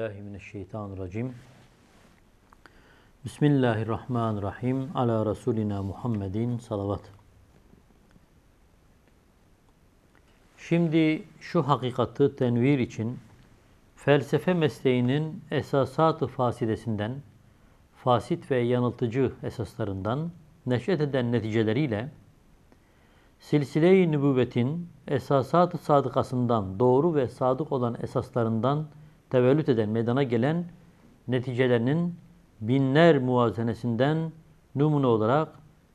billahi mineşşeytanirracim. Bismillahirrahmanirrahim. Ala Resulina Muhammedin salavat. Şimdi şu hakikati tenvir için felsefe mesleğinin esasatı fasidesinden, fasit ve yanıltıcı esaslarından neşet eden neticeleriyle silsile-i nübüvvetin esasat-ı sadıkasından, doğru ve sadık olan esaslarından tevellüt eden, meydana gelen neticelerinin binler muazenesinden numune olarak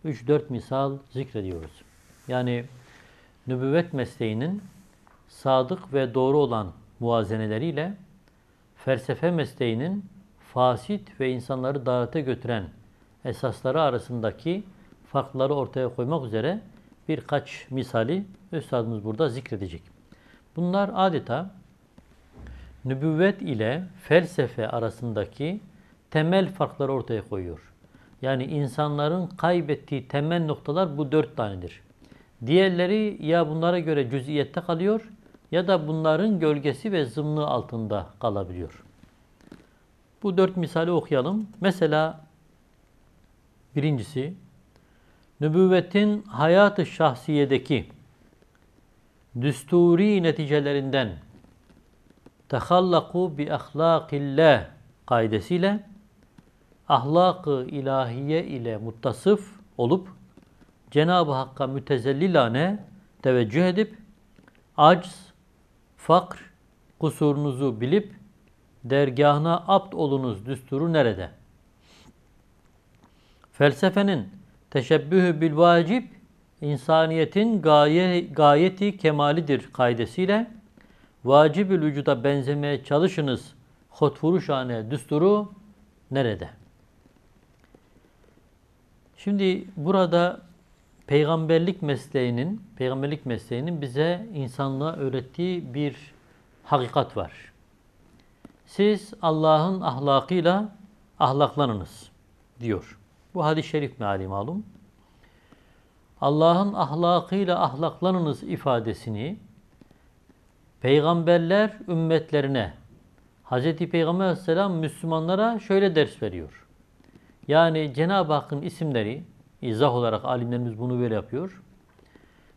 3-4 misal zikrediyoruz. Yani nübüvvet mesleğinin sadık ve doğru olan muazeneleriyle felsefe mesleğinin fasit ve insanları davete götüren esasları arasındaki farkları ortaya koymak üzere birkaç misali üstadımız burada zikredecek. Bunlar adeta nübüvvet ile felsefe arasındaki temel farkları ortaya koyuyor. Yani insanların kaybettiği temel noktalar bu dört tanedir. Diğerleri ya bunlara göre cüz'iyette kalıyor ya da bunların gölgesi ve zımnı altında kalabiliyor. Bu dört misali okuyalım. Mesela birincisi nübüvvetin hayatı şahsiyedeki düsturi neticelerinden tehallaku bi ahlakillah kaidesiyle ahlakı ilahiye ile muttasıf olup Cenab-ı Hakk'a mütezellilane teveccüh edip acz, fakr, kusurunuzu bilip dergahına apt olunuz düsturu nerede? Felsefenin teşebbühü bil vacip insaniyetin gaye, gayeti kemalidir kaidesiyle vacibül vücuda benzemeye çalışınız hotvuruşhane düsturu nerede? Şimdi burada peygamberlik mesleğinin peygamberlik mesleğinin bize insanlığa öğrettiği bir hakikat var. Siz Allah'ın ahlakıyla ahlaklanınız diyor. Bu hadis-i şerif meali malum. Allah'ın ahlakıyla ahlaklanınız ifadesini Peygamberler ümmetlerine Hz. Peygamber Aleyhisselam Müslümanlara şöyle ders veriyor. Yani Cenab-ı Hakk'ın isimleri, izah olarak alimlerimiz bunu böyle yapıyor.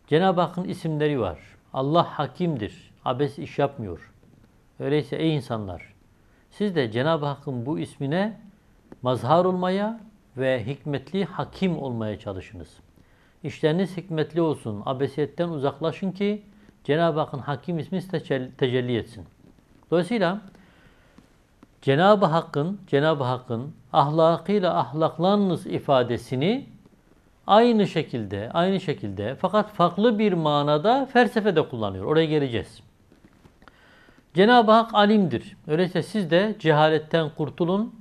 Cenab-ı Hakk'ın isimleri var. Allah hakimdir. Abes iş yapmıyor. Öyleyse ey insanlar, siz de Cenab-ı Hakk'ın bu ismine mazhar olmaya ve hikmetli hakim olmaya çalışınız. İşleriniz hikmetli olsun, abesiyetten uzaklaşın ki Cenab-ı Hakk'ın hakim ismi tecelli etsin. Dolayısıyla Cenab-ı Hakk'ın Cenab-ı Hakk'ın ahlakıyla ahlaklanınız ifadesini aynı şekilde aynı şekilde fakat farklı bir manada felsefede kullanıyor. Oraya geleceğiz. Cenab-ı Hak alimdir. Öyleyse siz de cehaletten kurtulun,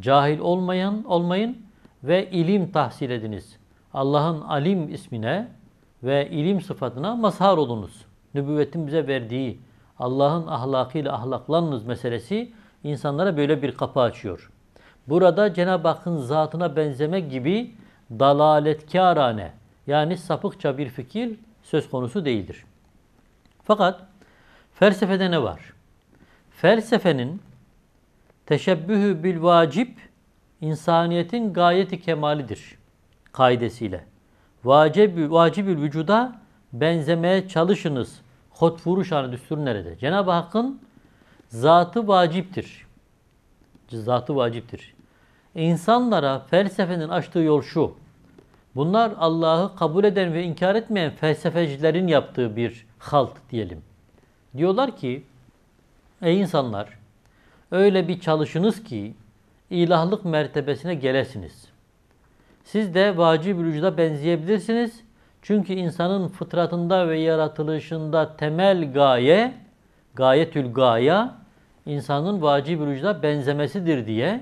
cahil olmayan olmayın ve ilim tahsil ediniz. Allah'ın alim ismine ve ilim sıfatına mazhar olunuz nübüvvetin bize verdiği Allah'ın ahlakıyla ahlaklanınız meselesi insanlara böyle bir kapı açıyor. Burada Cenab-ı Hakk'ın zatına benzeme gibi dalaletkârane yani sapıkça bir fikir söz konusu değildir. Fakat felsefede ne var? Felsefenin teşebbühü bil vacip insaniyetin gayeti kemalidir kaidesiyle. Vacibül, vacibül vücuda benzemeye çalışınız. Hot vuruş anı hani düsturu nerede? Cenab-ı Hakk'ın zatı vaciptir. Zatı vaciptir. İnsanlara felsefenin açtığı yol şu. Bunlar Allah'ı kabul eden ve inkar etmeyen felsefecilerin yaptığı bir halt diyelim. Diyorlar ki, ey insanlar, öyle bir çalışınız ki ilahlık mertebesine gelesiniz. Siz de vacib vücuda benzeyebilirsiniz çünkü insanın fıtratında ve yaratılışında temel gaye, gayetül gaya, insanın vacib vücuda benzemesidir diye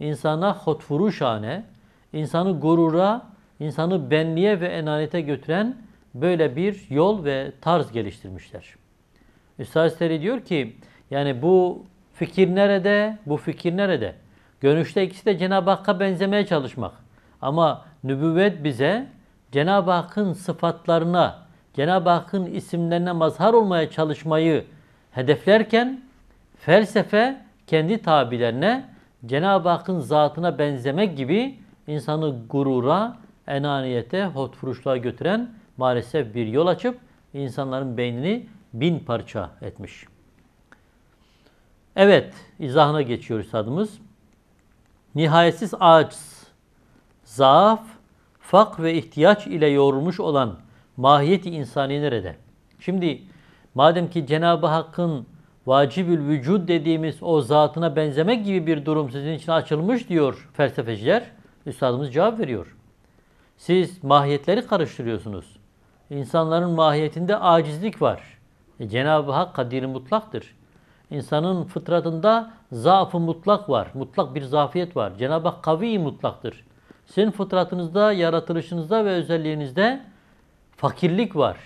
insana hotfuruşane, insanı gurura, insanı benliğe ve enanete götüren böyle bir yol ve tarz geliştirmişler. Üstad diyor ki yani bu fikir nerede, bu fikir nerede? Görünüşte ikisi de Cenab-ı Hakk'a benzemeye çalışmak. Ama nübüvvet bize Cenab-ı Hakk'ın sıfatlarına, Cenab-ı Hakk'ın isimlerine mazhar olmaya çalışmayı hedeflerken felsefe kendi tabilerine Cenab-ı Hakk'ın zatına benzemek gibi insanı gurura, enaniyete, hotfuruşluğa götüren maalesef bir yol açıp insanların beynini bin parça etmiş. Evet, izahına geçiyoruz adımız. Nihayetsiz aciz, zaaf fak ve ihtiyaç ile yoğrulmuş olan mahiyeti insani nerede? Şimdi madem ki Cenab-ı Hakk'ın vacibül vücud dediğimiz o zatına benzemek gibi bir durum sizin için açılmış diyor felsefeciler. Üstadımız cevap veriyor. Siz mahiyetleri karıştırıyorsunuz. İnsanların mahiyetinde acizlik var. E, Cenab-ı Hak kadir mutlaktır. İnsanın fıtratında zaafı mutlak var. Mutlak bir zafiyet var. Cenab-ı Hak kavi mutlaktır. Sizin fıtratınızda, yaratılışınızda ve özelliğinizde fakirlik var.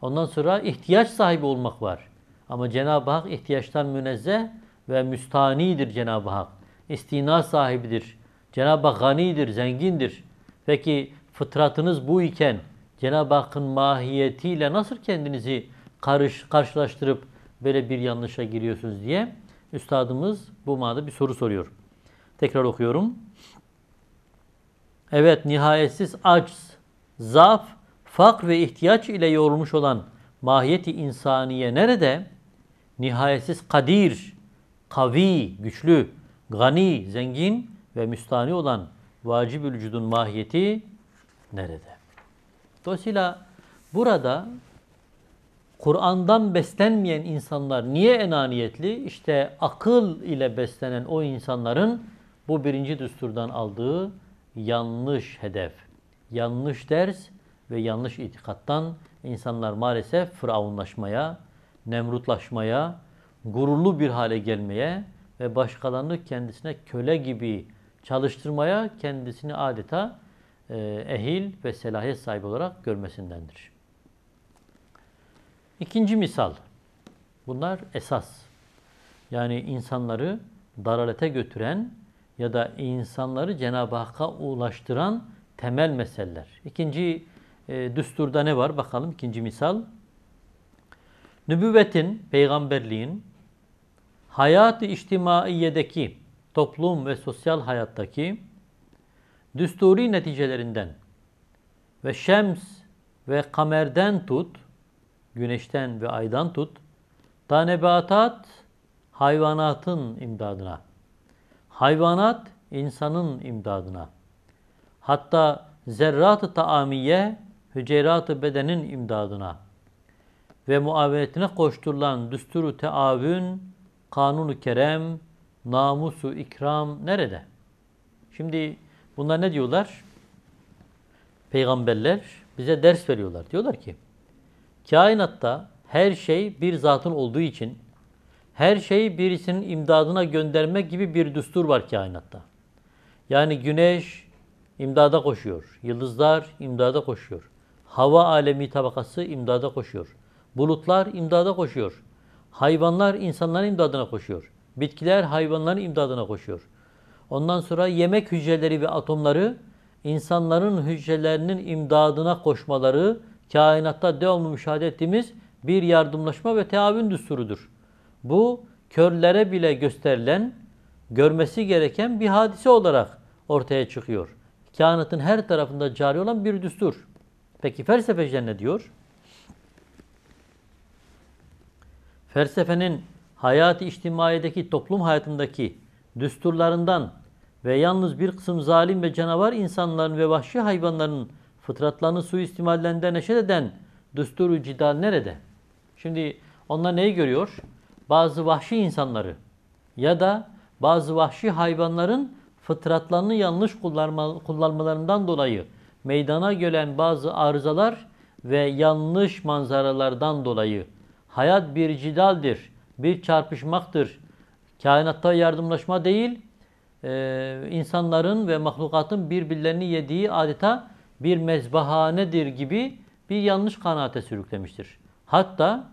Ondan sonra ihtiyaç sahibi olmak var. Ama Cenab-ı Hak ihtiyaçtan münezzeh ve müstanidir Cenab-ı Hak. İstina sahibidir. Cenab-ı Hak ganidir, zengindir. Peki fıtratınız bu iken Cenab-ı Hakk'ın mahiyetiyle nasıl kendinizi karış, karşılaştırıp böyle bir yanlışa giriyorsunuz diye üstadımız bu manada bir soru soruyor. Tekrar okuyorum. Evet nihayetsiz acz, zaf, fakr ve ihtiyaç ile yoğrulmuş olan mahiyeti insaniye nerede? Nihayetsiz kadir, kavi, güçlü, gani, zengin ve müstani olan vacib vücudun mahiyeti nerede? Dolayısıyla burada Kur'an'dan beslenmeyen insanlar niye enaniyetli? İşte akıl ile beslenen o insanların bu birinci düsturdan aldığı yanlış hedef, yanlış ders ve yanlış itikattan insanlar maalesef fıravunlaşmaya, nemrutlaşmaya, gururlu bir hale gelmeye ve başkalarını kendisine köle gibi çalıştırmaya kendisini adeta e, ehil ve selahiyet sahibi olarak görmesindendir. İkinci misal. Bunlar esas. Yani insanları daralete götüren ya da insanları Cenab-ı Hakk'a ulaştıran temel meseleler. İkinci e, düsturda ne var bakalım ikinci misal. Nübüvvetin, peygamberliğin hayat-ı içtimaiyedeki toplum ve sosyal hayattaki düsturi neticelerinden ve şems ve kamerden tut, güneşten ve aydan tut, tanebatat, hayvanatın imdadına Hayvanat insanın imdadına. Hatta zerrat-ı taamiye hücerat-ı bedenin imdadına ve muavenetine koşturulan düsturu teavün, kanunu kerem, namusu ikram nerede? Şimdi bunlar ne diyorlar? Peygamberler bize ders veriyorlar. Diyorlar ki kainatta her şey bir zatın olduğu için her şeyi birisinin imdadına göndermek gibi bir düstur var kainatta. Yani güneş imdada koşuyor. Yıldızlar imdada koşuyor. Hava alemi tabakası imdada koşuyor. Bulutlar imdada koşuyor. Hayvanlar insanların imdadına koşuyor. Bitkiler hayvanların imdadına koşuyor. Ondan sonra yemek hücreleri ve atomları insanların hücrelerinin imdadına koşmaları kainatta devamlı müşahede ettiğimiz bir yardımlaşma ve teavün düsturudur. Bu körlere bile gösterilen, görmesi gereken bir hadise olarak ortaya çıkıyor. Kainatın her tarafında cari olan bir düstur. Peki felsefeciler ne diyor? Felsefenin hayat-ı içtimaiyedeki toplum hayatındaki düsturlarından ve yalnız bir kısım zalim ve canavar insanların ve vahşi hayvanların fıtratlarını suistimallerinden neşet eden düsturu cidal nerede? Şimdi onlar neyi görüyor? bazı vahşi insanları ya da bazı vahşi hayvanların fıtratlarını yanlış kullanmalarından dolayı meydana gelen bazı arızalar ve yanlış manzaralardan dolayı hayat bir cidaldir, bir çarpışmaktır. Kainatta yardımlaşma değil, e, insanların ve mahlukatın birbirlerini yediği adeta bir mezbahanedir gibi bir yanlış kanaate sürüklemiştir. Hatta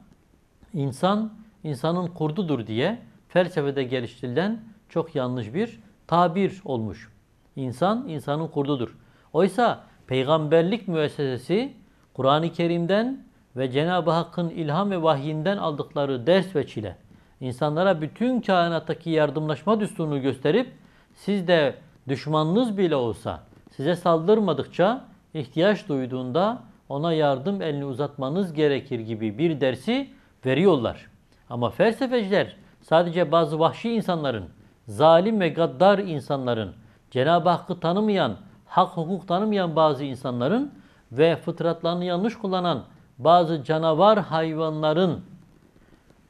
insan insanın kurdudur diye felsefede geliştirilen çok yanlış bir tabir olmuş. İnsan, insanın kurdudur. Oysa peygamberlik müessesesi Kur'an-ı Kerim'den ve Cenab-ı Hakk'ın ilham ve vahyinden aldıkları ders ve çile, insanlara bütün kainattaki yardımlaşma düsturunu gösterip siz de düşmanınız bile olsa size saldırmadıkça ihtiyaç duyduğunda ona yardım elini uzatmanız gerekir gibi bir dersi veriyorlar. Ama felsefeciler sadece bazı vahşi insanların, zalim ve gaddar insanların, Cenab-ı Hakk'ı tanımayan, hak hukuk tanımayan bazı insanların ve fıtratlarını yanlış kullanan bazı canavar hayvanların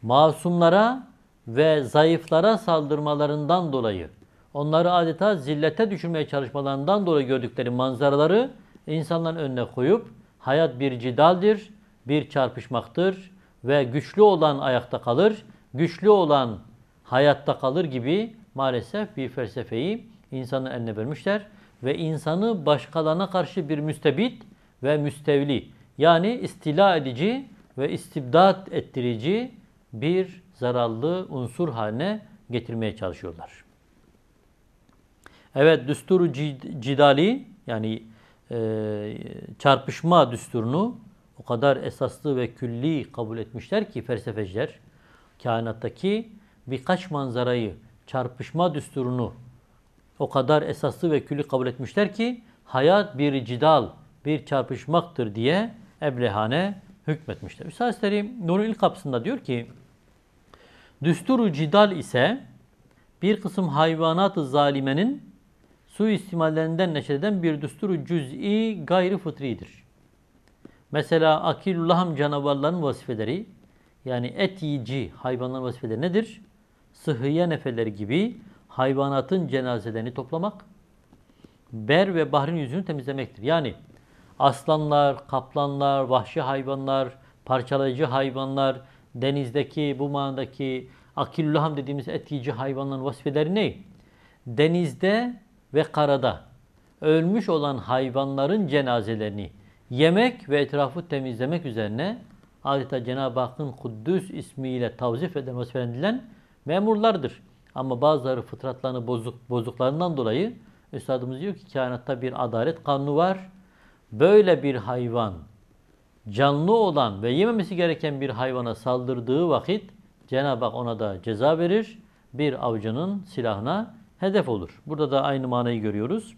masumlara ve zayıflara saldırmalarından dolayı, onları adeta zillete düşürmeye çalışmalarından dolayı gördükleri manzaraları insanların önüne koyup hayat bir cidaldir, bir çarpışmaktır, ve güçlü olan ayakta kalır, güçlü olan hayatta kalır gibi maalesef bir felsefeyi insanın eline vermişler ve insanı başkalarına karşı bir müstebit ve müstevli yani istila edici ve istibdat ettirici bir zararlı unsur haline getirmeye çalışıyorlar. Evet düsturu cid, cidali yani e, çarpışma düsturunu o kadar esaslı ve külli kabul etmişler ki felsefeciler kainattaki birkaç manzarayı, çarpışma düsturunu o kadar esaslı ve külli kabul etmişler ki hayat bir cidal, bir çarpışmaktır diye eblehane hükmetmişler. Üstadisleri Nur'un ilk kapısında diyor ki Düsturu cidal ise bir kısım hayvanat-ı zalimenin suistimallerinden neşreden bir düsturu cüz'i gayri fıtridir. Mesela akilullaham canavarların vasifeleri yani et yiyici hayvanların vasifeleri nedir? Sıhhiye nefeleri gibi hayvanatın cenazelerini toplamak, ber ve bahrin yüzünü temizlemektir. Yani aslanlar, kaplanlar, vahşi hayvanlar, parçalayıcı hayvanlar, denizdeki, bu manadaki akilluham dediğimiz et yiyici hayvanların vasifeleri ne? Denizde ve karada ölmüş olan hayvanların cenazelerini yemek ve etrafı temizlemek üzerine adeta Cenab-ı Hakk'ın Kuddüs ismiyle tavzif ve demosfendilen memurlardır. Ama bazıları fıtratlarını bozuk, bozduklarından dolayı Üstadımız diyor ki kainatta bir adalet kanunu var. Böyle bir hayvan canlı olan ve yememesi gereken bir hayvana saldırdığı vakit Cenab-ı Hak ona da ceza verir. Bir avcının silahına hedef olur. Burada da aynı manayı görüyoruz.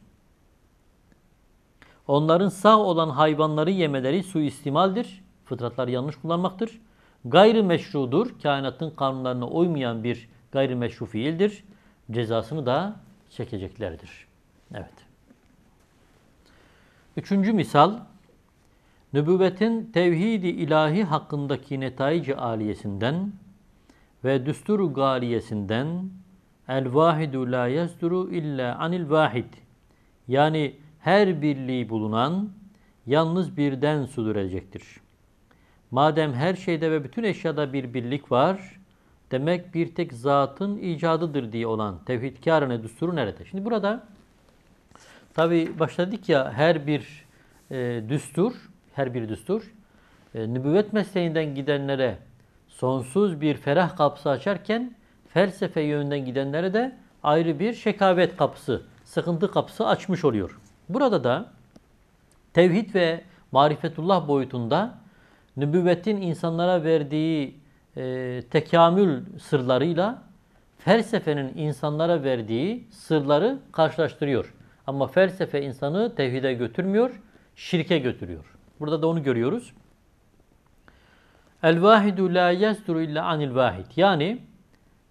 Onların sağ olan hayvanları yemeleri suistimaldir. Fıtratları yanlış kullanmaktır. Gayrimeşrudur. Kainatın kanunlarına uymayan bir gayrimeşru fiildir. Cezasını da çekeceklerdir. Evet. Üçüncü misal, nübüvvetin tevhidi ilahi hakkındaki netayici aliyesinden ve düsturu galiyesinden el vahidu la yazduru illa anil vahid. Yani her birliği bulunan yalnız birden sürdürecektir. Madem her şeyde ve bütün eşyada bir birlik var, demek bir tek zatın icadıdır diye olan tevhidkarın düsturu nerede? Şimdi burada tabi başladık ya her bir e, düstur, her bir düstur e, nübüvvet mesleğinden gidenlere sonsuz bir ferah kapısı açarken felsefe yönünden gidenlere de ayrı bir şekavet kapısı, sıkıntı kapısı açmış oluyor. Burada da tevhid ve marifetullah boyutunda nübüvvetin insanlara verdiği e, tekamül sırlarıyla felsefenin insanlara verdiği sırları karşılaştırıyor. Ama felsefe insanı tevhide götürmüyor, şirke götürüyor. Burada da onu görüyoruz. El vahidu la yasduru illa anil vahid. Yani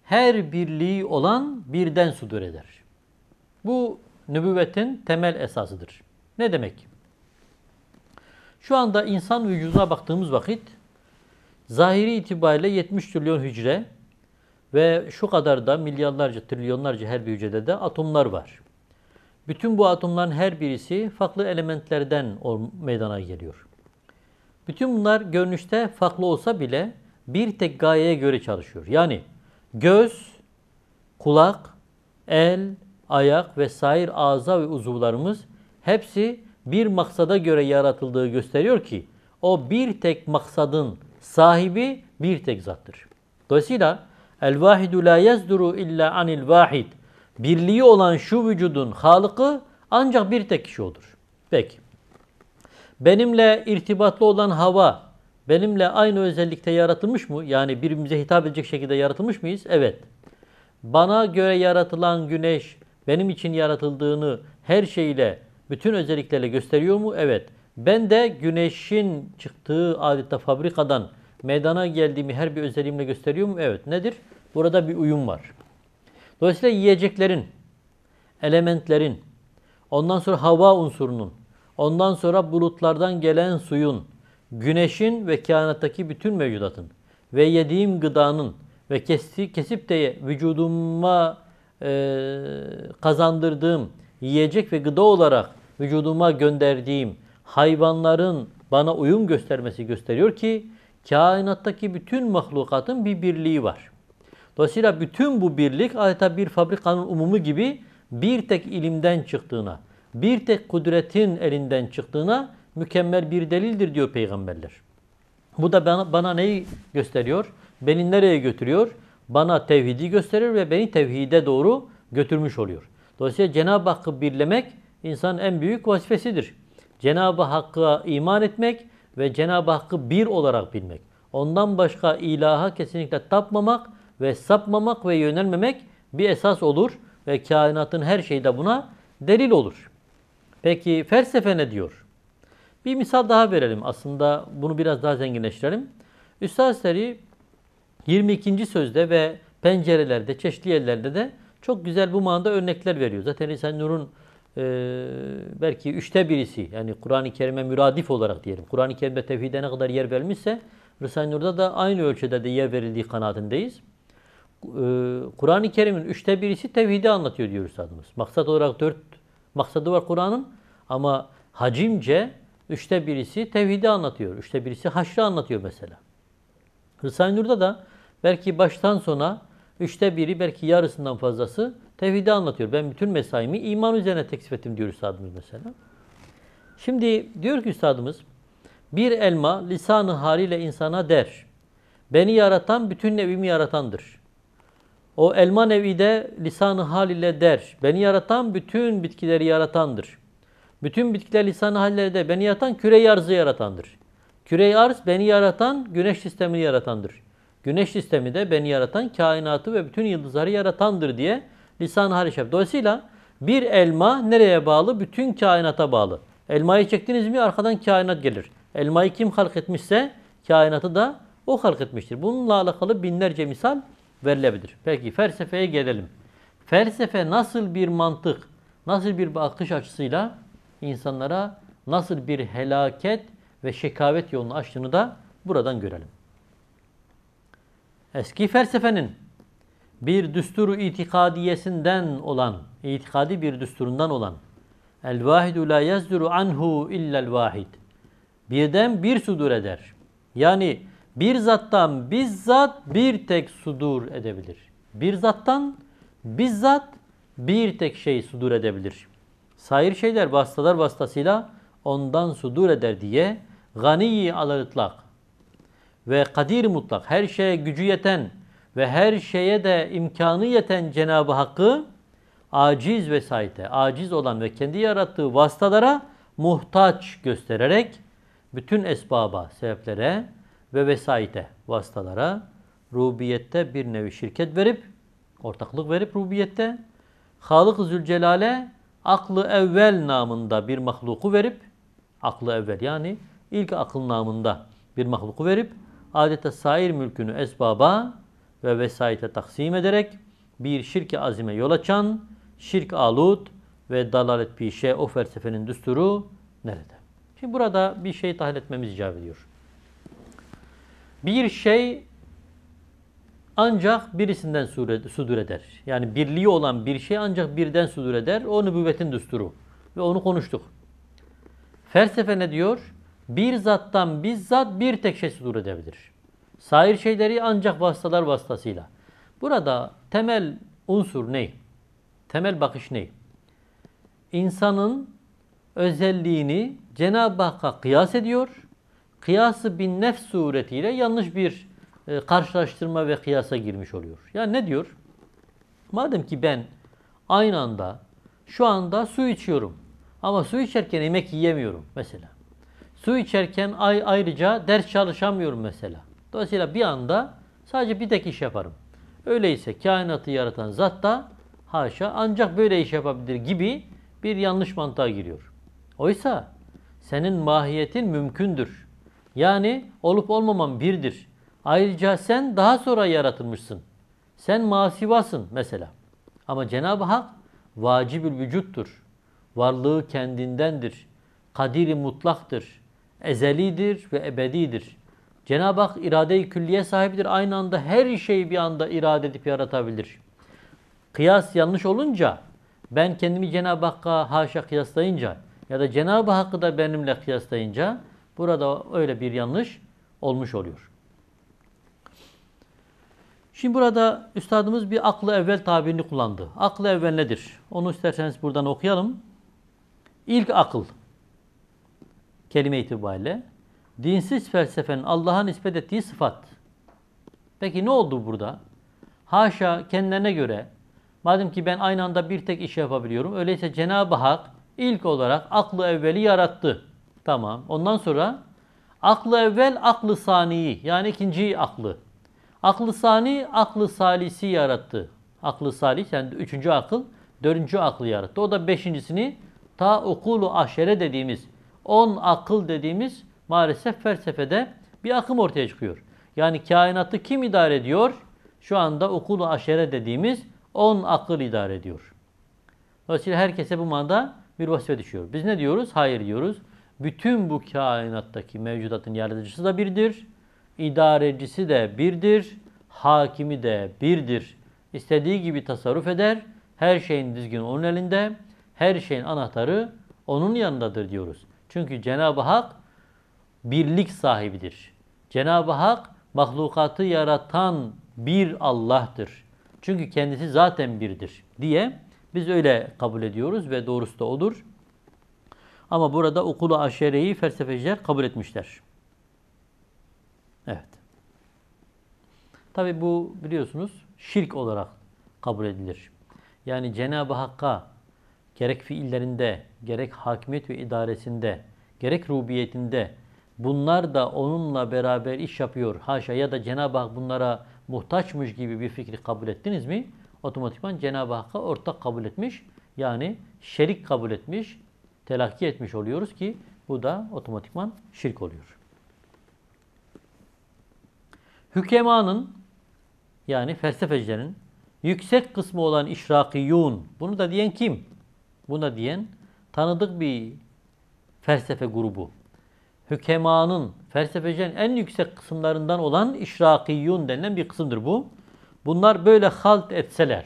her birliği olan birden sudur eder. Bu nübüvvetin temel esasıdır. Ne demek? Şu anda insan vücuduna baktığımız vakit zahiri itibariyle 70 trilyon hücre ve şu kadar da milyarlarca, trilyonlarca her bir hücrede de atomlar var. Bütün bu atomların her birisi farklı elementlerden meydana geliyor. Bütün bunlar görünüşte farklı olsa bile bir tek gayeye göre çalışıyor. Yani göz, kulak, el, ayak ve sair ağza ve uzuvlarımız hepsi bir maksada göre yaratıldığı gösteriyor ki o bir tek maksadın sahibi bir tek zattır. Dolayısıyla el vahidu la yazduru illa anil vahid. Birliği olan şu vücudun halıkı ancak bir tek kişi odur. Peki. Benimle irtibatlı olan hava benimle aynı özellikte yaratılmış mı? Yani birbirimize hitap edecek şekilde yaratılmış mıyız? Evet. Bana göre yaratılan güneş benim için yaratıldığını her şeyle, bütün özelliklerle gösteriyor mu? Evet. Ben de güneşin çıktığı adeta fabrikadan meydana geldiğimi her bir özelliğimle gösteriyor mu? Evet. Nedir? Burada bir uyum var. Dolayısıyla yiyeceklerin, elementlerin, ondan sonra hava unsurunun, ondan sonra bulutlardan gelen suyun, güneşin ve kainattaki bütün mevcudatın ve yediğim gıdanın ve kesip kesip de vücuduma e, kazandırdığım, yiyecek ve gıda olarak vücuduma gönderdiğim hayvanların bana uyum göstermesi gösteriyor ki kainattaki bütün mahlukatın bir birliği var. Dolayısıyla bütün bu birlik adeta bir fabrikanın umumu gibi bir tek ilimden çıktığına, bir tek kudretin elinden çıktığına mükemmel bir delildir diyor peygamberler. Bu da bana, bana neyi gösteriyor? Beni nereye götürüyor? bana tevhidi gösterir ve beni tevhide doğru götürmüş oluyor. Dolayısıyla Cenab-ı Hakk'ı birlemek insanın en büyük vazifesidir. Cenab-ı Hakk'a iman etmek ve Cenab-ı Hakk'ı bir olarak bilmek. Ondan başka ilaha kesinlikle tapmamak ve sapmamak ve yönelmemek bir esas olur ve kainatın her şeyi de buna delil olur. Peki felsefe ne diyor? Bir misal daha verelim. Aslında bunu biraz daha zenginleştirelim. Üstad Seri 22. sözde ve pencerelerde, çeşitli yerlerde de çok güzel bu manada örnekler veriyor. Zaten İsa Nur'un e, belki üçte birisi yani Kur'an-ı Kerim'e müradif olarak diyelim. Kur'an-ı Kerim'de tevhide ne kadar yer verilmişse Risale-i Nur'da da aynı ölçüde de yer verildiği kanaatindeyiz. E, Kur'an-ı Kerim'in üçte birisi tevhidi anlatıyor diyor Üstadımız. Maksat olarak dört maksadı var Kur'an'ın ama hacimce üçte birisi tevhidi anlatıyor. Üçte birisi haşrı anlatıyor mesela. Risale-i Nur'da da Belki baştan sona üçte biri belki yarısından fazlası tevhidi anlatıyor. Ben bütün mesaimi iman üzerine teksif ettim diyor üstadımız mesela. Şimdi diyor ki üstadımız bir elma lisanı haliyle insana der. Beni yaratan bütün nevimi yaratandır. O elma nevi de lisanı haliyle der. Beni yaratan bütün bitkileri yaratandır. Bütün bitkiler lisanı haliyle de beni yaratan küre-i arzı yaratandır. Küre-i arz beni yaratan güneş sistemini yaratandır. Güneş sistemi de beni yaratan, kainatı ve bütün yıldızları yaratandır diye lisan-ı hal Dolayısıyla bir elma nereye bağlı? Bütün kainata bağlı. Elmayı çektiniz mi arkadan kainat gelir. Elmayı kim halk etmişse kainatı da o halk etmiştir. Bununla alakalı binlerce misal verilebilir. Peki felsefeye gelelim. Felsefe nasıl bir mantık, nasıl bir bakış açısıyla insanlara nasıl bir helaket ve şekavet yolunu açtığını da buradan görelim eski felsefenin bir düsturu itikadiyesinden olan, itikadi bir düsturundan olan El vahidu la yazduru anhu illel vahid. Birden bir sudur eder. Yani bir zattan bizzat bir tek sudur edebilir. Bir zattan bizzat bir tek şey sudur edebilir. Sair şeyler vasıtalar vasıtasıyla ondan sudur eder diye ganiyi alır itlak ve kadir mutlak her şeye gücü yeten ve her şeye de imkanı yeten Cenab-ı Hakk'ı aciz vesayete, aciz olan ve kendi yarattığı vasıtalara muhtaç göstererek bütün esbaba, sebeplere ve vesayete, vasıtalara rubiyette bir nevi şirket verip, ortaklık verip rubiyette, Halık Zülcelal'e aklı evvel namında bir mahluku verip, aklı evvel yani ilk akıl namında bir mahluku verip, adeta sair mülkünü esbaba ve vesayete taksim ederek bir şirk azime yol açan, şirk alut ve dalalet pişe o felsefenin düsturu nerede? Şimdi burada bir şey tahlil etmemiz icap ediyor. Bir şey ancak birisinden sudur eder. Yani birliği olan bir şey ancak birden sudur eder. O nübüvvetin düsturu. Ve onu konuştuk. Felsefe ne diyor? bir zattan bizzat bir tek şey sudur edebilir. Sair şeyleri ancak vasıtalar vasıtasıyla. Burada temel unsur ne? Temel bakış ne? İnsanın özelliğini Cenab-ı Hakk'a kıyas ediyor. Kıyası bin nefs suretiyle yanlış bir e, karşılaştırma ve kıyasa girmiş oluyor. Yani ne diyor? Madem ki ben aynı anda şu anda su içiyorum ama su içerken yemek yiyemiyorum mesela. Su içerken ay ayrıca ders çalışamıyorum mesela. Dolayısıyla bir anda sadece bir tek iş yaparım. Öyleyse kainatı yaratan zat da haşa ancak böyle iş yapabilir gibi bir yanlış mantığa giriyor. Oysa senin mahiyetin mümkündür. Yani olup olmaman birdir. Ayrıca sen daha sonra yaratılmışsın. Sen masivasın mesela. Ama Cenab-ı Hak vacibül vücuttur. Varlığı kendindendir. Kadiri mutlaktır ezelidir ve ebedidir. Cenab-ı Hak irade-i külliye sahibidir. Aynı anda her şeyi bir anda irade edip yaratabilir. Kıyas yanlış olunca ben kendimi Cenab-ı Hakk'a haşa kıyaslayınca ya da Cenab-ı Hakk'ı da benimle kıyaslayınca burada öyle bir yanlış olmuş oluyor. Şimdi burada üstadımız bir aklı evvel tabirini kullandı. Aklı evvel nedir? Onu isterseniz buradan okuyalım. İlk akıl kelime itibariyle. Dinsiz felsefenin Allah'a nispet ettiği sıfat. Peki ne oldu burada? Haşa kendilerine göre madem ki ben aynı anda bir tek iş yapabiliyorum öyleyse Cenab-ı Hak ilk olarak aklı evveli yarattı. Tamam. Ondan sonra aklı evvel aklı saniyi yani ikinci aklı. Aklı sani aklı salisi yarattı. Aklı salis yani üçüncü akıl dördüncü aklı yarattı. O da beşincisini ta okulu aşere dediğimiz on akıl dediğimiz maalesef felsefede bir akım ortaya çıkıyor. Yani kainatı kim idare ediyor? Şu anda okulu aşere dediğimiz on akıl idare ediyor. Dolayısıyla herkese bu manada bir vazife düşüyor. Biz ne diyoruz? Hayır diyoruz. Bütün bu kainattaki mevcudatın yaratıcısı da birdir. İdarecisi de birdir. Hakimi de birdir. İstediği gibi tasarruf eder. Her şeyin düzgünü onun elinde. Her şeyin anahtarı onun yanındadır diyoruz. Çünkü Cenab-ı Hak birlik sahibidir. Cenab-ı Hak mahlukatı yaratan bir Allah'tır. Çünkü kendisi zaten birdir diye biz öyle kabul ediyoruz ve doğrusu da olur. Ama burada okulu aşereyi felsefeciler kabul etmişler. Evet. Tabi bu biliyorsunuz şirk olarak kabul edilir. Yani Cenab-ı Hakk'a gerek fiillerinde, gerek hakimiyet ve idaresinde, gerek rubiyetinde bunlar da onunla beraber iş yapıyor. Haşa ya da Cenab-ı Hak bunlara muhtaçmış gibi bir fikri kabul ettiniz mi? Otomatikman Cenab-ı Hakk'a ortak kabul etmiş. Yani şerik kabul etmiş, telakki etmiş oluyoruz ki bu da otomatikman şirk oluyor. Hükemanın yani felsefecilerin yüksek kısmı olan işrakiyun bunu da diyen kim? Buna diyen tanıdık bir felsefe grubu. Hükemanın, felsefecilerin en yüksek kısımlarından olan işrakiyun denilen bir kısımdır bu. Bunlar böyle halt etseler,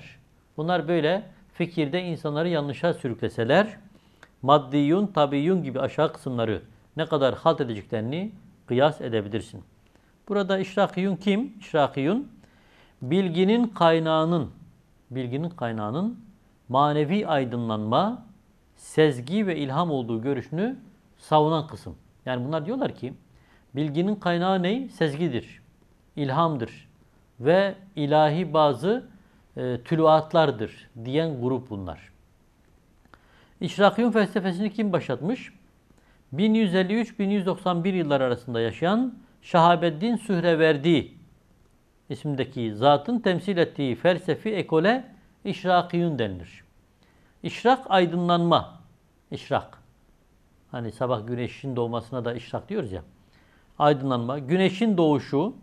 bunlar böyle fikirde insanları yanlışa sürükleseler, maddiyun, tabiyun gibi aşağı kısımları ne kadar halt edeceklerini kıyas edebilirsin. Burada işrakiyun kim? İşrakiyun, bilginin kaynağının, bilginin kaynağının manevi aydınlanma sezgi ve ilham olduğu görüşünü savunan kısım. Yani bunlar diyorlar ki bilginin kaynağı ney? Sezgidir, ilhamdır ve ilahi bazı e, tüluatlardır diyen grup bunlar. İşrakiyun felsefesini kim başlatmış? 1153-1191 yıllar arasında yaşayan Şahabeddin Sühreverdi isimdeki zatın temsil ettiği felsefi ekole İşrakiyun denilir. İşrak aydınlanma. İşrak. Hani sabah güneşin doğmasına da işrak diyoruz ya. Aydınlanma. Güneşin doğuşu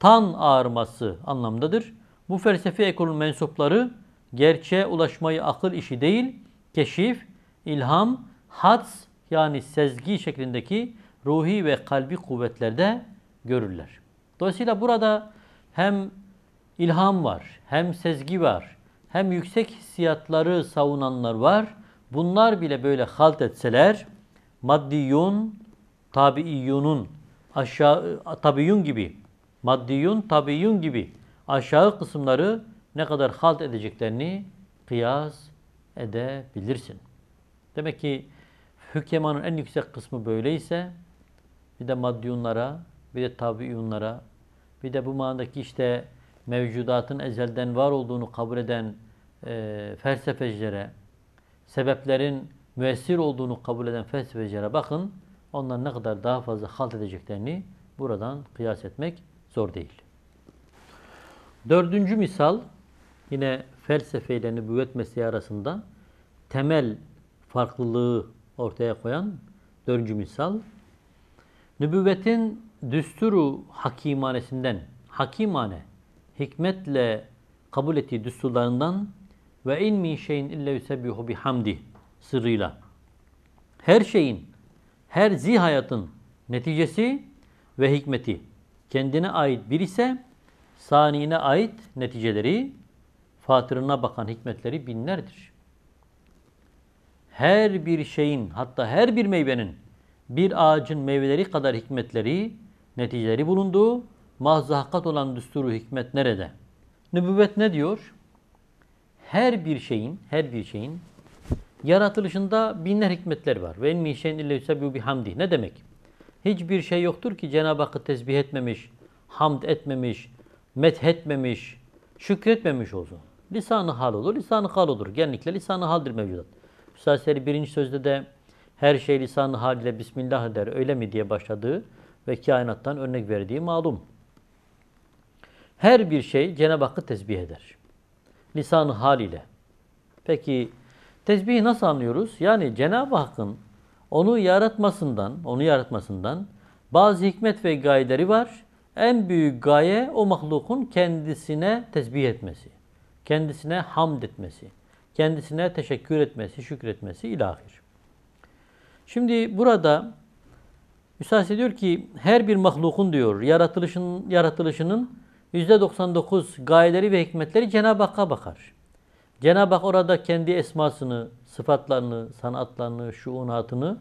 tan ağarması anlamdadır. Bu felsefi ekolun mensupları gerçeğe ulaşmayı akıl işi değil, keşif, ilham, hads yani sezgi şeklindeki ruhi ve kalbi kuvvetlerde görürler. Dolayısıyla burada hem ilham var, hem sezgi var, hem yüksek hissiyatları savunanlar var. Bunlar bile böyle halt etseler maddiyun, tabiiyunun aşağı tabiyun gibi maddiyun, tabiyun gibi aşağı kısımları ne kadar halt edeceklerini kıyas edebilirsin. Demek ki hükemanın en yüksek kısmı böyleyse bir de maddiyunlara, bir de tabiunlara, bir de bu manadaki işte mevcudatın ezelden var olduğunu kabul eden e, felsefecilere, sebeplerin müessir olduğunu kabul eden felsefecilere bakın, onlar ne kadar daha fazla halt edeceklerini buradan kıyas etmek zor değil. Dördüncü misal, yine felsefe ile nübüvvet mesleği arasında temel farklılığı ortaya koyan dördüncü misal, nübüvvetin düsturu hakimanesinden, hakimane hikmetle kabul ettiği düsturlarından ve in min şeyin illa yusebbihu bihamdi sırrıyla. Her şeyin, her zihayatın neticesi ve hikmeti kendine ait bir ise saniyine ait neticeleri, fatırına bakan hikmetleri binlerdir. Her bir şeyin, hatta her bir meyvenin, bir ağacın meyveleri kadar hikmetleri, neticeleri bulunduğu mahzahakat olan düsturu hikmet nerede? Nübüvvet ne diyor? Her bir şeyin, her bir şeyin yaratılışında binler hikmetler var. Ve en min şeyin illa yusebbihu bihamdi. Ne demek? Hiçbir şey yoktur ki Cenab-ı Hakk'ı tesbih etmemiş, hamd etmemiş, methetmemiş, şükretmemiş olsun. Lisanı hal olur, lisanı hal olur. Genellikle lisanı haldir mevcudat. Üstad birinci sözde de her şey lisanı hal ile Bismillah der öyle mi diye başladığı ve kainattan örnek verdiği malum her bir şey Cenab-ı Hakk'ı tesbih eder. Lisanı hal ile. Peki tesbihi nasıl anlıyoruz? Yani Cenab-ı Hakk'ın onu yaratmasından, onu yaratmasından bazı hikmet ve gayeleri var. En büyük gaye o mahlukun kendisine tesbih etmesi, kendisine hamd etmesi, kendisine teşekkür etmesi, şükretmesi ilahir. Şimdi burada Üstad diyor ki her bir mahlukun diyor yaratılışın, yaratılışının %99 gayeleri ve hikmetleri Cenab-ı Hakk'a bakar. Cenab-ı Hak orada kendi esmasını, sıfatlarını, sanatlarını, şuunatını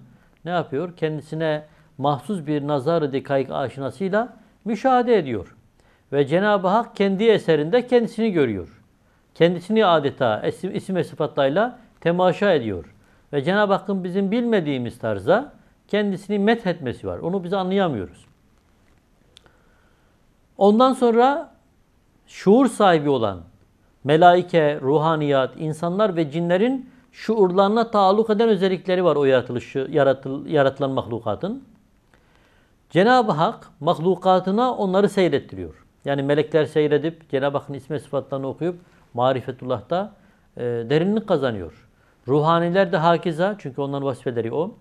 ne yapıyor? Kendisine mahsus bir nazarı dikayık aşinasıyla müşahede ediyor. Ve Cenab-ı Hak kendi eserinde kendisini görüyor. Kendisini adeta isim, isim ve sıfatlarıyla temaşa ediyor. Ve Cenab-ı Hakk'ın bizim bilmediğimiz tarza kendisini methetmesi var. Onu biz anlayamıyoruz. Ondan sonra şuur sahibi olan melaike, ruhaniyat, insanlar ve cinlerin şuurlarına taalluk eden özellikleri var o yaratılışı, yaratıl, yaratılan mahlukatın. Cenab-ı Hak mahlukatına onları seyrettiriyor. Yani melekler seyredip Cenab-ı Hakk'ın isme sıfatlarını okuyup marifetullah'ta e, derinlik kazanıyor. Ruhaniler de hakeza çünkü onların vasfeleri o.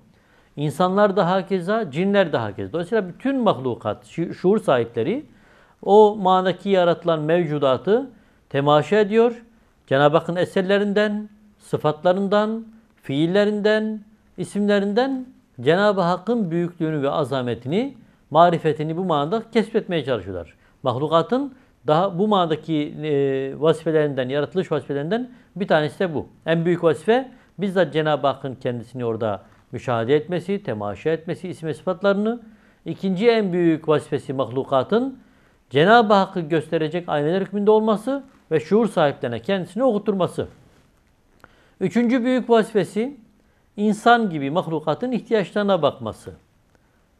İnsanlar da hakeza, cinler de hakeza. Dolayısıyla bütün mahlukat, şuur sahipleri o manaki yaratılan mevcudatı temaşa ediyor. Cenab-ı Hakk'ın eserlerinden, sıfatlarından, fiillerinden, isimlerinden Cenab-ı Hakk'ın büyüklüğünü ve azametini, marifetini bu manada kesbetmeye çalışıyorlar. Mahlukatın daha bu manadaki e, vasifelerinden, yaratılış vasifelerinden bir tanesi de bu. En büyük vazife bizzat Cenab-ı Hakk'ın kendisini orada müşahede etmesi, temaşa etmesi, isim ve sıfatlarını. İkinci en büyük vazifesi mahlukatın Cenab-ı Hakk'ı gösterecek ayneler hükmünde olması ve şuur sahiplerine kendisini okuturması. Üçüncü büyük vazifesi insan gibi mahlukatın ihtiyaçlarına bakması.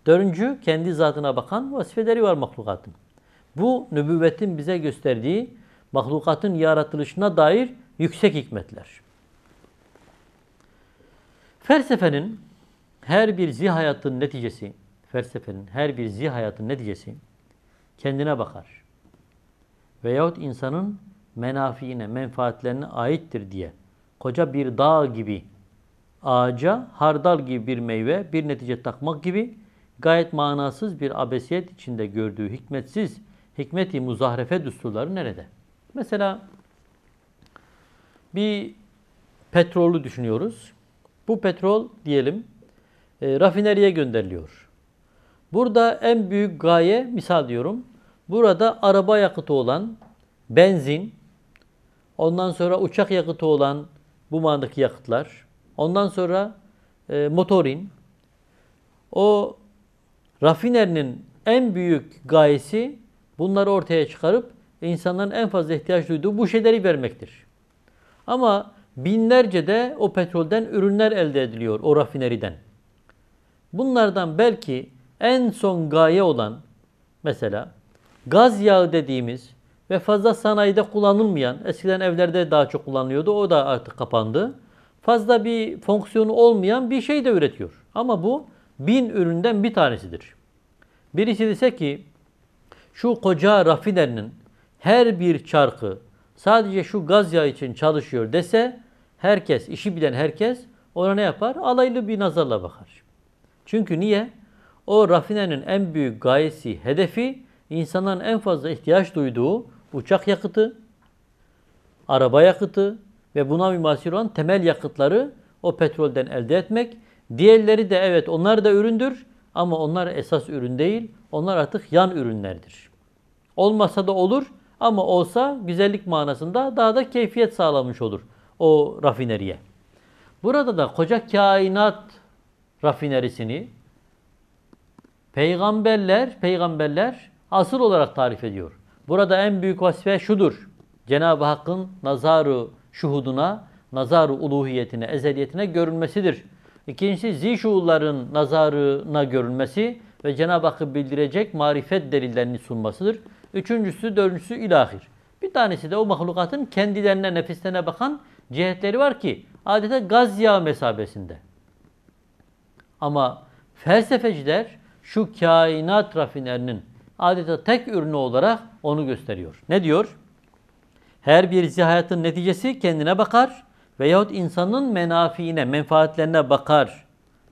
Dördüncü kendi zatına bakan vazifeleri var mahlukatın. Bu nübüvvetin bize gösterdiği mahlukatın yaratılışına dair yüksek hikmetler. Felsefenin her bir zihayatın neticesi, felsefenin her bir zihayatın neticesi kendine bakar. Veyahut insanın menafiine, menfaatlerine aittir diye koca bir dağ gibi ağaca hardal gibi bir meyve, bir netice takmak gibi gayet manasız bir abesiyet içinde gördüğü hikmetsiz, hikmeti muzahrefe düsturları nerede? Mesela bir petrolü düşünüyoruz. Bu petrol diyelim e, rafineriye gönderiliyor. Burada en büyük gaye misal diyorum. Burada araba yakıtı olan benzin, ondan sonra uçak yakıtı olan bu manadaki yakıtlar, ondan sonra e, motorin, o rafinerinin en büyük gayesi bunları ortaya çıkarıp insanların en fazla ihtiyaç duyduğu bu şeyleri vermektir. Ama binlerce de o petrolden ürünler elde ediliyor o rafineriden. Bunlardan belki en son gaye olan mesela gaz yağı dediğimiz ve fazla sanayide kullanılmayan, eskiden evlerde daha çok kullanılıyordu, o da artık kapandı. Fazla bir fonksiyonu olmayan bir şey de üretiyor. Ama bu bin üründen bir tanesidir. Birisi dese ki şu koca rafinerinin her bir çarkı sadece şu gaz yağı için çalışıyor dese herkes, işi bilen herkes ona ne yapar? Alaylı bir nazarla bakar. Çünkü niye? O rafinenin en büyük gayesi, hedefi insanların en fazla ihtiyaç duyduğu uçak yakıtı, araba yakıtı ve buna mümasil olan temel yakıtları o petrolden elde etmek. Diğerleri de evet onlar da üründür ama onlar esas ürün değil. Onlar artık yan ürünlerdir. Olmasa da olur ama olsa güzellik manasında daha da keyfiyet sağlamış olur o rafineriye. Burada da koca kainat rafinerisini Peygamberler, peygamberler asıl olarak tarif ediyor. Burada en büyük vazife şudur. Cenab-ı Hakk'ın nazarı şuhuduna, nazarı uluhiyetine, ezeliyetine görünmesidir. İkincisi zişuların nazarına görünmesi ve Cenab-ı Hakk'ı bildirecek marifet delillerini sunmasıdır. Üçüncüsü, dördüncüsü ilahir. Bir tanesi de o mahlukatın kendilerine, nefislerine bakan cihetleri var ki adeta gaz yağı mesabesinde. Ama felsefeciler şu kainat rafinerinin adeta tek ürünü olarak onu gösteriyor. Ne diyor? Her bir hayatın neticesi kendine bakar veyahut insanın menafiine, menfaatlerine bakar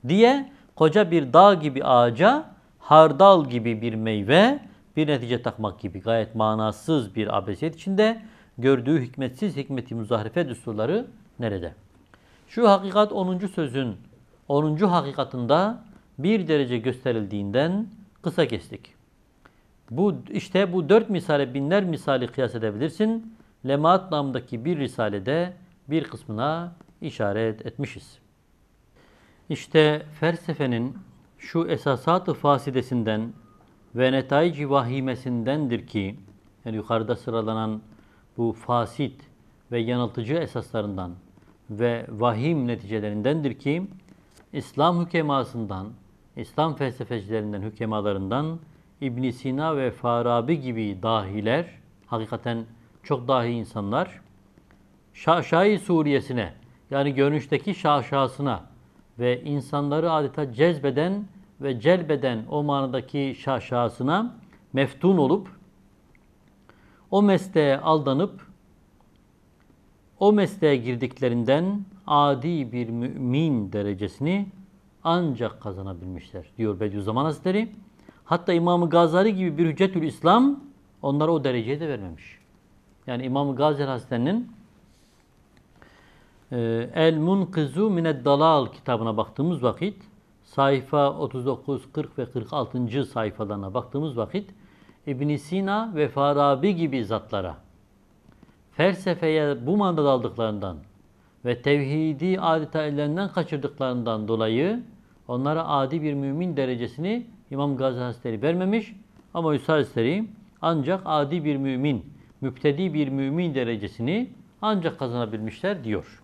diye koca bir dağ gibi ağaca hardal gibi bir meyve, bir netice takmak gibi gayet manasız bir abesiyet içinde gördüğü hikmetsiz hikmeti muzahrefe düsturları nerede? Şu hakikat 10. sözün 10. hakikatında bir derece gösterildiğinden kısa kestik. Bu işte bu dört misale binler misali kıyas edebilirsin. Lemaat namındaki bir risalede bir kısmına işaret etmişiz. İşte felsefenin şu esasat-ı fasidesinden ve netayici vahimesindendir ki yani yukarıda sıralanan bu fasit ve yanıltıcı esaslarından ve vahim neticelerindendir ki İslam hükemasından İslam felsefecilerinden, hükemalarından İbn Sina ve Farabi gibi dahiler, hakikaten çok dahi insanlar, Şaşai Suriyesine, yani görünüşteki şaşasına ve insanları adeta cezbeden ve celbeden o manadaki şaşasına meftun olup, o mesleğe aldanıp, o mesleğe girdiklerinden adi bir mümin derecesini ancak kazanabilmişler diyor Bediüzzaman Hazretleri. Hatta İmam Gazali gibi bir Hüccetül İslam onlara o dereceyi de vermemiş. Yani İmam Gazali Hazretleri'nin e, El Munkizu Mined Dalal kitabına baktığımız vakit sayfa 39, 40 ve 46. sayfalarına baktığımız vakit İbn Sina ve Farabi gibi zatlara felsefeye bu manada aldıklarından ve tevhidi adeta ellerinden kaçırdıklarından dolayı Onlara adi bir mümin derecesini İmam Gazi Hazretleri vermemiş. Ama Üstad Hazretleri ancak adi bir mümin, müptedi bir mümin derecesini ancak kazanabilmişler diyor.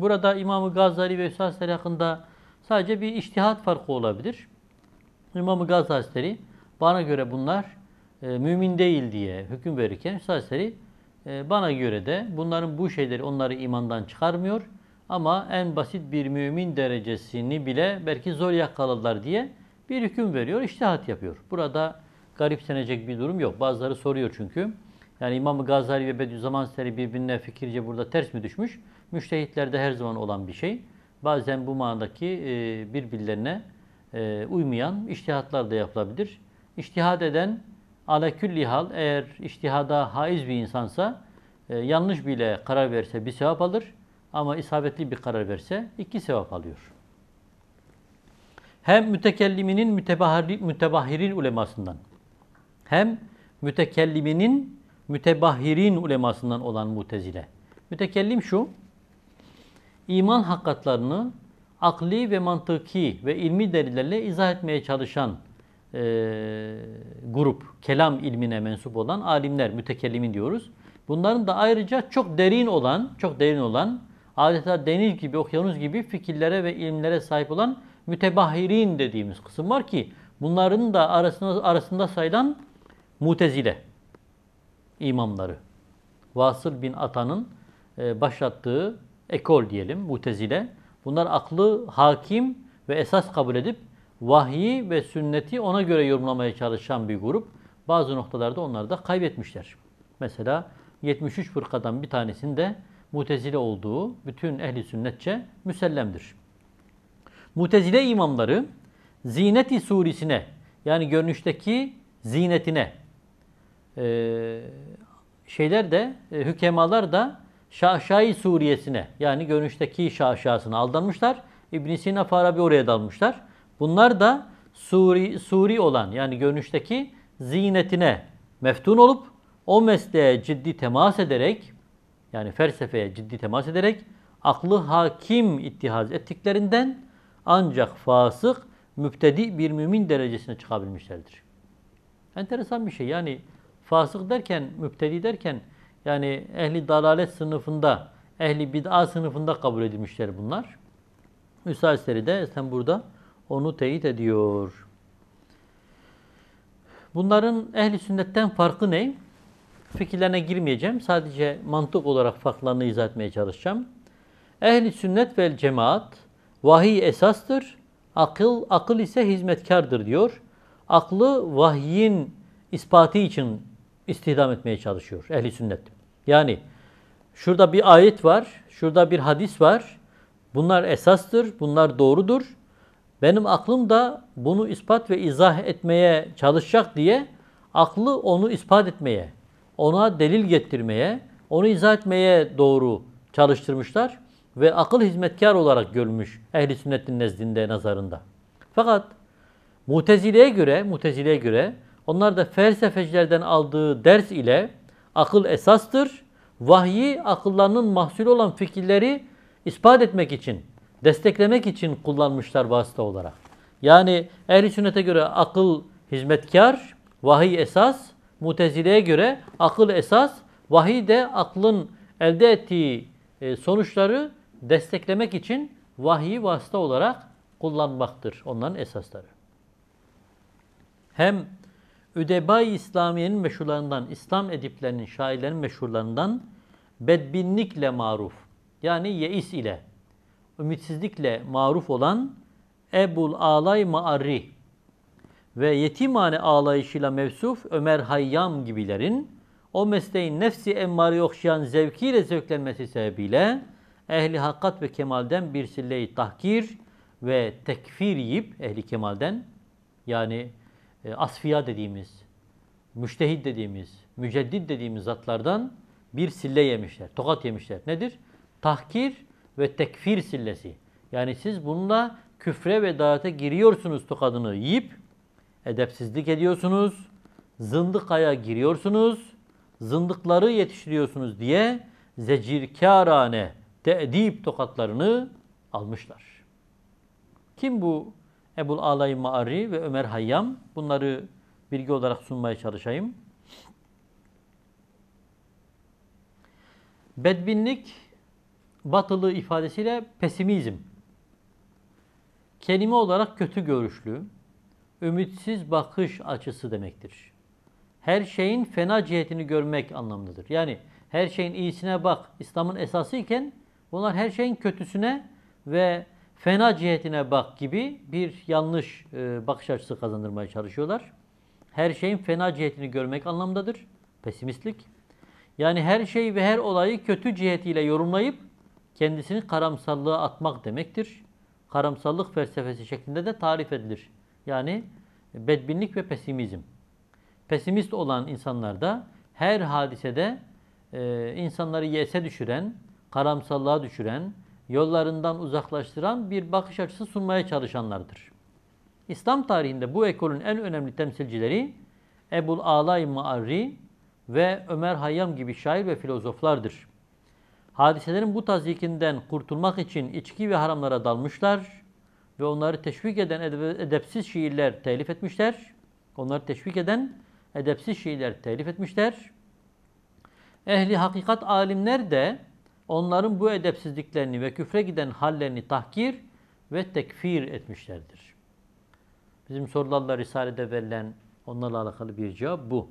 Burada İmam Gazali ve Üstad Hazretleri hakkında sadece bir iştihat farkı olabilir. İmam Gazi Hazretleri bana göre bunlar e, mümin değil diye hüküm verirken Üstad Hazretleri e, bana göre de bunların bu şeyleri onları imandan çıkarmıyor ama en basit bir mümin derecesini bile belki zor yakaladılar diye bir hüküm veriyor, iştihat yapıyor. Burada garipsenecek bir durum yok. Bazıları soruyor çünkü. Yani İmam Gazali ve Bediüzzaman Seri birbirine fikirce burada ters mi düşmüş? Müştehitlerde her zaman olan bir şey. Bazen bu manadaki e, birbirlerine e, uymayan iştihatlar da yapılabilir. İştihad eden alekülli hal eğer iştihada haiz bir insansa e, yanlış bile karar verse bir sevap alır ama isabetli bir karar verse iki sevap alıyor. Hem mütekelliminin mütebahirin ulemasından hem mütekelliminin mütebahirin ulemasından olan mutezile. Mütekellim şu, iman hakikatlarını akli ve mantıki ve ilmi delillerle izah etmeye çalışan e, grup, kelam ilmine mensup olan alimler, mütekellimin diyoruz. Bunların da ayrıca çok derin olan, çok derin olan adeta deniz gibi, okyanus gibi fikirlere ve ilimlere sahip olan mütebahirin dediğimiz kısım var ki bunların da arasında, arasında sayılan mutezile imamları. Vasıl bin Atan'ın e, başlattığı ekol diyelim mutezile. Bunlar aklı hakim ve esas kabul edip vahyi ve sünneti ona göre yorumlamaya çalışan bir grup. Bazı noktalarda onları da kaybetmişler. Mesela 73 fırkadan bir tanesinde de mutezile olduğu bütün ehli sünnetçe müsellemdir. Mutezile imamları zineti surisine yani görünüşteki zinetine e, şeyler de e, hükemalar da şaşai suriyesine yani görünüşteki şaşasına aldanmışlar. İbn Sina Farabi oraya dalmışlar. Bunlar da suri, suri olan yani görünüşteki zinetine meftun olup o mesleğe ciddi temas ederek yani felsefeye ciddi temas ederek aklı hakim ittihaz ettiklerinden ancak fasık, müptedi bir mümin derecesine çıkabilmişlerdir. Enteresan bir şey. Yani fasık derken, müptedi derken yani ehli dalalet sınıfında, ehli bid'a sınıfında kabul edilmişler bunlar. Müsaitleri de sen burada onu teyit ediyor. Bunların ehli sünnetten farkı ne? fikirlerine girmeyeceğim. Sadece mantık olarak farklarını izah etmeye çalışacağım. Ehli sünnet ve cemaat vahiy esastır. Akıl akıl ise hizmetkardır diyor. Aklı vahyin ispatı için istihdam etmeye çalışıyor ehli sünnet. Yani şurada bir ayet var, şurada bir hadis var. Bunlar esastır, bunlar doğrudur. Benim aklım da bunu ispat ve izah etmeye çalışacak diye aklı onu ispat etmeye, ona delil getirmeye, onu izah etmeye doğru çalıştırmışlar ve akıl hizmetkar olarak görmüş ehli sünnetin nezdinde nazarında. Fakat Mutezile'ye göre, Mutezile'ye göre onlar da felsefecilerden aldığı ders ile akıl esastır. Vahyi akıllarının mahsulü olan fikirleri ispat etmek için, desteklemek için kullanmışlar vasıta olarak. Yani ehli sünnete göre akıl hizmetkar, vahiy esas, Mutezile'ye göre akıl esas, vahiy de aklın elde ettiği e, sonuçları desteklemek için vahiy vasıta olarak kullanmaktır onların esasları. Hem Üdebay İslamiye'nin meşhurlarından, İslam ediplerinin, şairlerin meşhurlarından bedbinlikle maruf, yani yeis ile, ümitsizlikle maruf olan Ebul Alay Ma'arri ve yetimhane ağlayışıyla mevsuf Ömer Hayyam gibilerin o mesleğin nefsi emmari okşayan zevkiyle zevklenmesi sebebiyle ehli hakikat ve kemalden bir silleyi tahkir ve tekfir yiyip ehli kemalden yani e, asfiya dediğimiz, müştehid dediğimiz, müceddid dediğimiz zatlardan bir sille yemişler, tokat yemişler. Nedir? Tahkir ve tekfir sillesi. Yani siz bununla küfre ve dağıta giriyorsunuz tokadını yiyip edepsizlik ediyorsunuz, zındıkaya giriyorsunuz, zındıkları yetiştiriyorsunuz diye zecirkârane deyip tokatlarını almışlar. Kim bu Ebul Alay Ma'ari ve Ömer Hayyam? Bunları bilgi olarak sunmaya çalışayım. Bedbinlik batılı ifadesiyle pesimizm. Kelime olarak kötü görüşlü, ümitsiz bakış açısı demektir. Her şeyin fena cihetini görmek anlamlıdır. Yani her şeyin iyisine bak İslam'ın esası iken bunlar her şeyin kötüsüne ve fena cihetine bak gibi bir yanlış e, bakış açısı kazandırmaya çalışıyorlar. Her şeyin fena cihetini görmek anlamdadır. Pesimistlik. Yani her şeyi ve her olayı kötü cihetiyle yorumlayıp kendisini karamsallığa atmak demektir. Karamsallık felsefesi şeklinde de tarif edilir yani e, bedbinlik ve pesimizm. Pesimist olan insanlarda her hadisede e, insanları yese düşüren, karamsallığa düşüren, yollarından uzaklaştıran bir bakış açısı sunmaya çalışanlardır. İslam tarihinde bu ekolün en önemli temsilcileri Ebul Alay Maarri ve Ömer Hayyam gibi şair ve filozoflardır. Hadiselerin bu tazikinden kurtulmak için içki ve haramlara dalmışlar, ve onları teşvik eden edepsiz şiirler telif etmişler. Onları teşvik eden edepsiz şiirler telif etmişler. Ehli hakikat alimler de onların bu edepsizliklerini ve küfre giden hallerini tahkir ve tekfir etmişlerdir. Bizim sorularla Risale'de verilen onlarla alakalı bir cevap bu.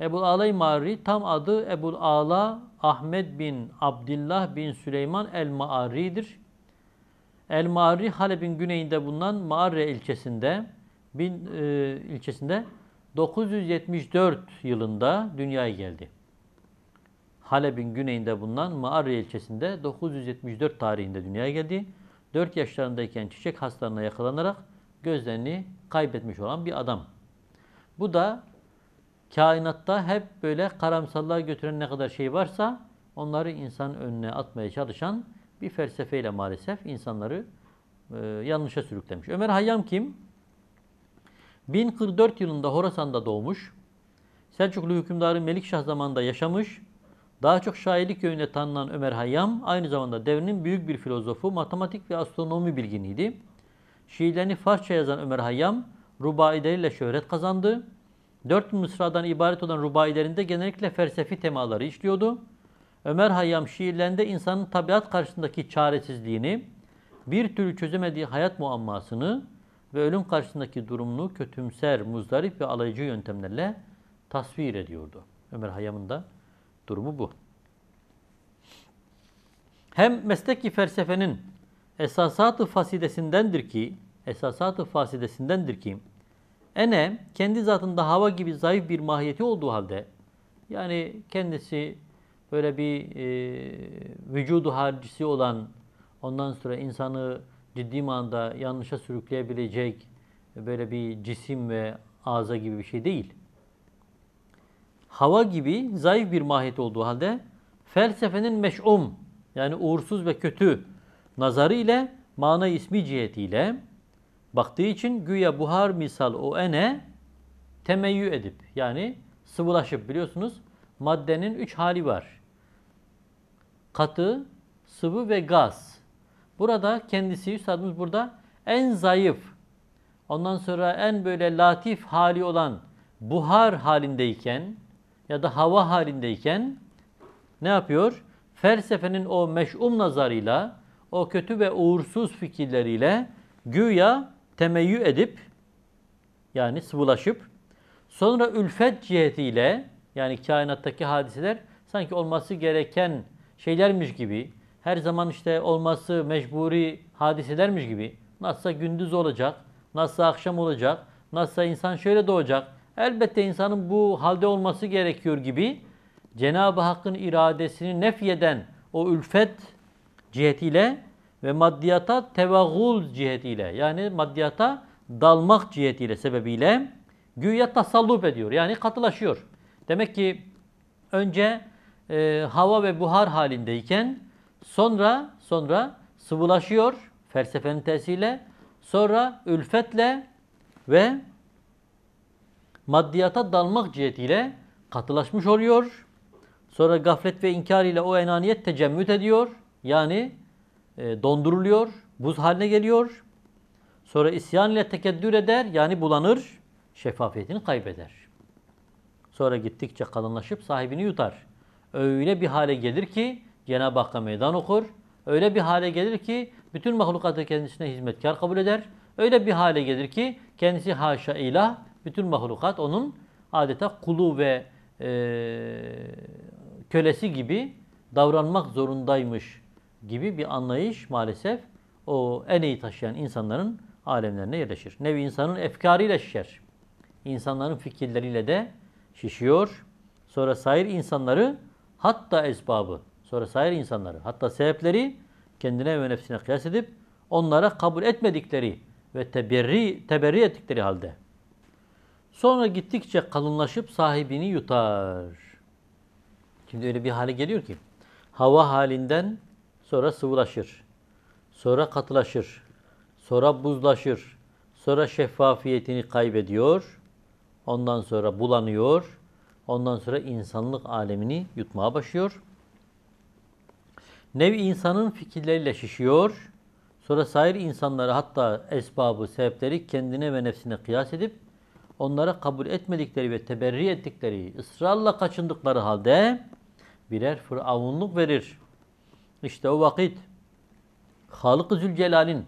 Ebul Alay Mari tam adı Ebul Ala Ahmet bin Abdullah bin Süleyman el Maari'dir. El Mari Halep'in güneyinde bulunan Mağre ilçesinde bin, e, ilçesinde 974 yılında dünyaya geldi. Halep'in güneyinde bulunan Mağre ilçesinde 974 tarihinde dünyaya geldi. 4 yaşlarındayken çiçek hastalığına yakalanarak gözlerini kaybetmiş olan bir adam. Bu da kainatta hep böyle karamsallığa götüren ne kadar şey varsa onları insan önüne atmaya çalışan bir felsefeyle maalesef insanları e, yanlışa sürüklemiş. Ömer Hayyam kim? 1044 yılında Horasan'da doğmuş. Selçuklu hükümdarı Melikşah zamanında yaşamış. Daha çok şairlik yönüyle tanınan Ömer Hayyam aynı zamanda devrinin büyük bir filozofu, matematik ve astronomi bilginiydi. Şiirlerini Farsça yazan Ömer Hayyam rubaileriyle şöhret kazandı. Dört mısradan ibaret olan rubailerinde genellikle felsefi temaları işliyordu. Ömer Hayyam şiirlerinde insanın tabiat karşısındaki çaresizliğini, bir türlü çözemediği hayat muammasını ve ölüm karşısındaki durumunu kötümser, muzdarip ve alaycı yöntemlerle tasvir ediyordu. Ömer Hayyam'ın da durumu bu. Hem mesleki felsefenin esasatı fasidesindendir ki, esasatı fasidesindendir ki, ene kendi zatında hava gibi zayıf bir mahiyeti olduğu halde, yani kendisi böyle bir e, vücudu harcısı olan ondan sonra insanı ciddi manada yanlışa sürükleyebilecek e, böyle bir cisim ve ağza gibi bir şey değil. Hava gibi zayıf bir mahiyet olduğu halde felsefenin meş'um yani uğursuz ve kötü nazarı ile mana ismi cihetiyle baktığı için güya buhar misal o ene temeyyü edip yani sıvılaşıp biliyorsunuz maddenin üç hali var katı, sıvı ve gaz. Burada kendisi üstadımız burada en zayıf, ondan sonra en böyle latif hali olan buhar halindeyken ya da hava halindeyken ne yapıyor? Felsefenin o meş'um nazarıyla, o kötü ve uğursuz fikirleriyle güya temeyyü edip yani sıvılaşıp sonra ülfet cihetiyle yani kainattaki hadiseler sanki olması gereken şeylermiş gibi, her zaman işte olması mecburi hadiselermiş gibi, nasılsa gündüz olacak, nasılsa akşam olacak, nasılsa insan şöyle doğacak, elbette insanın bu halde olması gerekiyor gibi Cenab-ı Hakk'ın iradesini nefyeden o ülfet cihetiyle ve maddiyata tevagul cihetiyle yani maddiyata dalmak cihetiyle sebebiyle güya tasallup ediyor. Yani katılaşıyor. Demek ki önce e, hava ve buhar halindeyken sonra sonra sıvılaşıyor felsefenin tersiyle sonra ülfetle ve maddiyata dalmak cihetiyle katılaşmış oluyor. Sonra gaflet ve inkar ile o enaniyet tecemmüt ediyor. Yani e, donduruluyor, buz haline geliyor. Sonra isyan ile tekeddür eder yani bulanır, şeffafiyetini kaybeder. Sonra gittikçe kalınlaşıp sahibini yutar öyle bir hale gelir ki Cenab-ı Hakk'a meydan okur. Öyle bir hale gelir ki bütün mahlukatı kendisine hizmetkar kabul eder. Öyle bir hale gelir ki kendisi haşa ilah, bütün mahlukat onun adeta kulu ve e, kölesi gibi davranmak zorundaymış gibi bir anlayış maalesef o en iyi taşıyan insanların alemlerine yerleşir. Nevi insanın efkarıyla şişer. İnsanların fikirleriyle de şişiyor. Sonra sair insanları hatta esbabı, sonra sair insanları, hatta sebepleri kendine ve nefsine kıyas edip onlara kabul etmedikleri ve teberri, teberri ettikleri halde. Sonra gittikçe kalınlaşıp sahibini yutar. Şimdi öyle bir hale geliyor ki hava halinden sonra sıvılaşır. Sonra katılaşır. Sonra buzlaşır. Sonra şeffafiyetini kaybediyor. Ondan sonra bulanıyor. Ondan sonra insanlık alemini yutmaya başlıyor. Nevi insanın fikirleriyle şişiyor. Sonra sair insanları hatta esbabı, sebepleri kendine ve nefsine kıyas edip onlara kabul etmedikleri ve teberri ettikleri, ısrarla kaçındıkları halde birer fıravunluk verir. İşte o vakit halık Zülcelal'in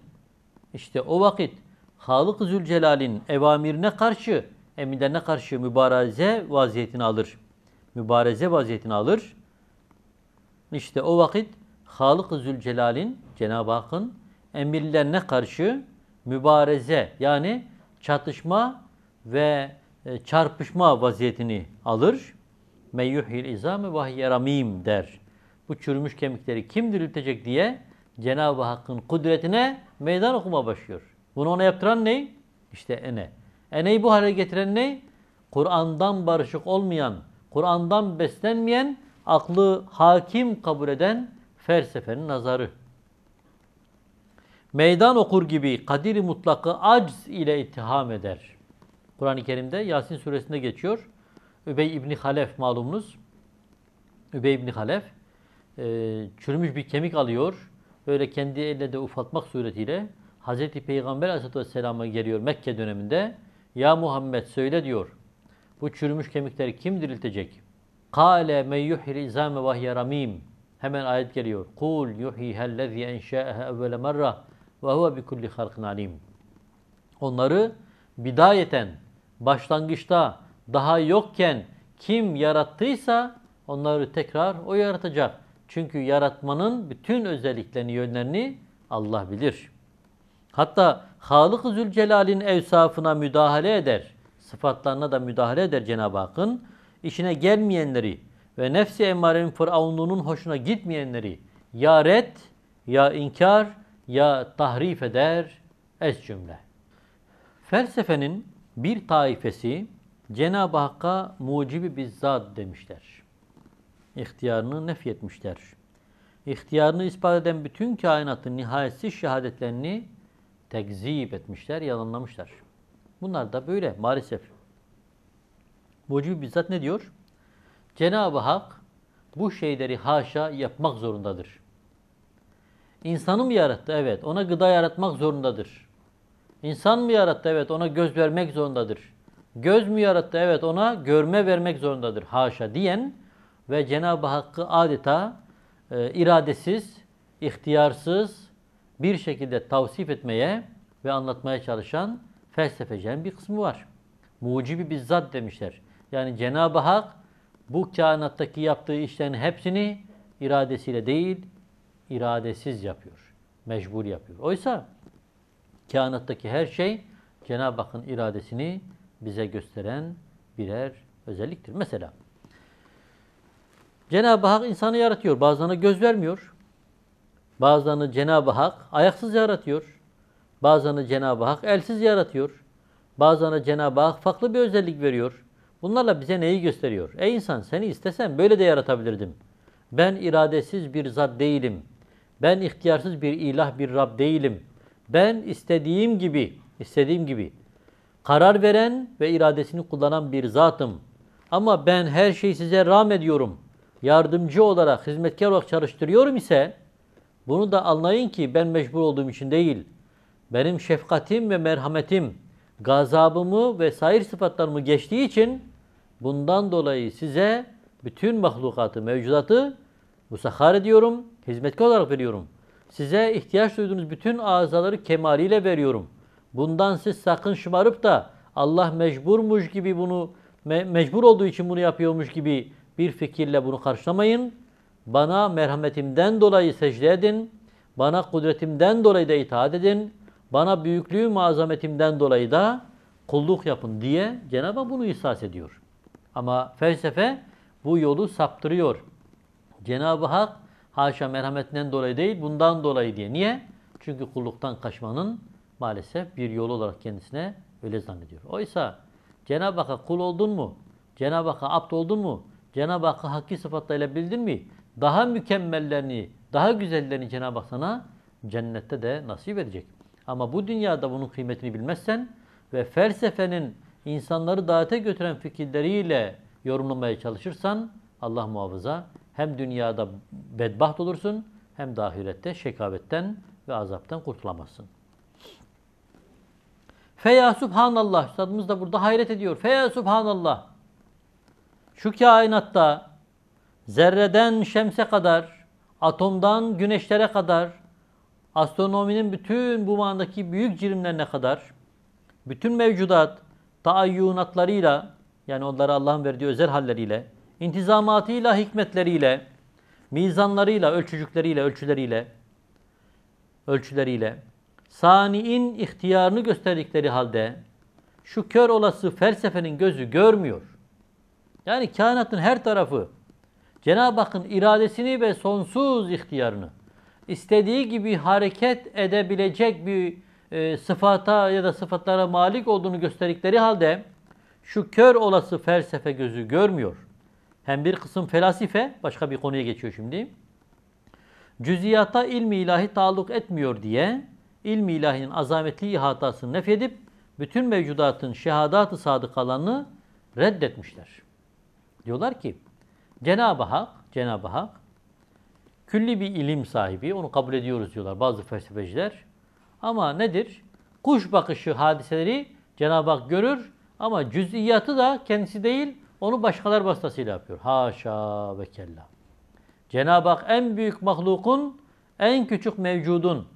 işte o vakit halık Zülcelal'in evamirine karşı emirlerine karşı mübareze vaziyetini alır. Mübareze vaziyetini alır. İşte o vakit Halık-ı Zülcelal'in, Cenab-ı Hakk'ın emirlerine karşı mübareze yani çatışma ve e, çarpışma vaziyetini alır. Meyyuhil izamı izame vahyeramim der. Bu çürümüş kemikleri kim diriltecek diye Cenab-ı Hakk'ın kudretine meydan okuma başlıyor. Bunu ona yaptıran ne? İşte ene. Eneyi bu hale getiren ne? Kur'an'dan barışık olmayan, Kur'an'dan beslenmeyen, aklı hakim kabul eden felsefenin nazarı. Meydan okur gibi kadiri mutlakı acz ile ittiham eder. Kur'an-ı Kerim'de Yasin suresinde geçiyor. Übey İbni Halef malumunuz. Übey İbni Halef e, çürümüş bir kemik alıyor. Böyle kendi elle de ufaltmak suretiyle Hazreti Peygamber Aleyhisselatü Vesselam'a geliyor Mekke döneminde. Ya Muhammed söyle diyor. Bu çürümüş kemikleri kim diriltecek? Kale men yuhil izame vahye ramim. Hemen ayet geliyor. Kul yuhihellezî enşâehe evvele merre ve huve bikulli halkın alim. Onları bidayeten, başlangıçta, daha yokken kim yarattıysa onları tekrar o yaratacak. Çünkü yaratmanın bütün özelliklerini, yönlerini Allah bilir. Hatta Halık-ı Zülcelal'in evsafına müdahale eder. Sıfatlarına da müdahale eder Cenab-ı Hakk'ın. işine gelmeyenleri ve nefsi emmarenin firavunluğunun hoşuna gitmeyenleri ya red, ya inkar, ya tahrif eder ez cümle. Felsefenin bir taifesi Cenab-ı Hakk'a mucibi bizzat demişler. İhtiyarını nefyetmişler. İhtiyarını ispat eden bütün kainatın nihayetsiz şehadetlerini tekzip etmişler, yalanlamışlar. Bunlar da böyle maalesef. Mucibi bizzat ne diyor? Cenab-ı Hak bu şeyleri haşa yapmak zorundadır. İnsanı mı yarattı? Evet. Ona gıda yaratmak zorundadır. İnsan mı yarattı? Evet. Ona göz vermek zorundadır. Göz mü yarattı? Evet. Ona görme vermek zorundadır. Haşa diyen ve Cenab-ı Hakk'ı adeta e, iradesiz, ihtiyarsız, bir şekilde tavsif etmeye ve anlatmaya çalışan felsefecilerin bir kısmı var. Mucibi bizzat demişler. Yani Cenab-ı Hak bu kainattaki yaptığı işlerin hepsini iradesiyle değil, iradesiz yapıyor. Mecbur yapıyor. Oysa kainattaki her şey Cenab-ı Hakk'ın iradesini bize gösteren birer özelliktir. Mesela Cenab-ı Hak insanı yaratıyor. Bazılarına göz vermiyor. Bazılarını Cenab-ı Hak ayaksız yaratıyor. Bazılarını Cenab-ı Hak elsiz yaratıyor. Bazılarına Cenab-ı Hak farklı bir özellik veriyor. Bunlarla bize neyi gösteriyor? Ey insan seni istesem böyle de yaratabilirdim. Ben iradesiz bir zat değilim. Ben ihtiyarsız bir ilah bir Rab değilim. Ben istediğim gibi, istediğim gibi karar veren ve iradesini kullanan bir zatım. Ama ben her şeyi size rağm ediyorum. Yardımcı olarak, hizmetkar olarak çalıştırıyorum ise bunu da anlayın ki ben mecbur olduğum için değil. Benim şefkatim ve merhametim, gazabımı ve sair sıfatlarımı geçtiği için bundan dolayı size bütün mahlukatı, mevcudatı musahhar ediyorum, hizmetkar olarak veriyorum. Size ihtiyaç duyduğunuz bütün azaları kemaliyle veriyorum. Bundan siz sakın şımarıp da Allah mecburmuş gibi bunu, me mecbur olduğu için bunu yapıyormuş gibi bir fikirle bunu karşılamayın. Bana merhametimden dolayı secde edin. Bana kudretimden dolayı da itaat edin. Bana büyüklüğü azametimden dolayı da kulluk yapın diye Cenab-ı Hak bunu ihsas ediyor. Ama felsefe bu yolu saptırıyor. Cenab-ı Hak haşa merhametinden dolayı değil bundan dolayı diye. Niye? Çünkü kulluktan kaçmanın maalesef bir yolu olarak kendisine öyle zannediyor. Oysa Cenab-ı Hak'a kul oldun mu? Cenab-ı Hak'a abd oldun mu? Cenab-ı Hakk'ı hakki sıfatlarıyla bildin mi? daha mükemmellerini, daha güzellerini Cenab-ı Hak sana cennette de nasip edecek. Ama bu dünyada bunun kıymetini bilmezsen ve felsefenin insanları davete götüren fikirleriyle yorumlamaya çalışırsan Allah muhafaza hem dünyada bedbaht olursun hem de ahirette şekavetten ve azaptan kurtulamazsın. Feya subhanallah. Üstadımız da burada hayret ediyor. Feya subhanallah. Şu kainatta Zerreden şemse kadar, atomdan güneşlere kadar, astronominin bütün bu manadaki büyük cirimlerine kadar, bütün mevcudat taayyunatlarıyla, yani onlara Allah'ın verdiği özel halleriyle, intizamatıyla, hikmetleriyle, mizanlarıyla, ölçücükleriyle, ölçüleriyle, ölçüleriyle, saniin ihtiyarını gösterdikleri halde şu kör olası felsefenin gözü görmüyor. Yani kainatın her tarafı Cenab-ı Hakk'ın iradesini ve sonsuz ihtiyarını istediği gibi hareket edebilecek bir e, sıfata ya da sıfatlara malik olduğunu gösterdikleri halde şu kör olası felsefe gözü görmüyor. Hem bir kısım felasife, başka bir konuya geçiyor şimdi. Cüziyata ilmi ilahi taalluk etmiyor diye ilmi ilahinin azametli ihatasını nefedip bütün mevcudatın şehadatı sadık alanını reddetmişler. Diyorlar ki Cenab-ı Hak, Cenab-ı Hak külli bir ilim sahibi, onu kabul ediyoruz diyorlar bazı felsefeciler. Ama nedir? Kuş bakışı hadiseleri Cenab-ı Hak görür ama cüz'iyatı da kendisi değil, onu başkalar vasıtasıyla yapıyor. Haşa ve kella. Cenab-ı Hak en büyük mahlukun, en küçük mevcudun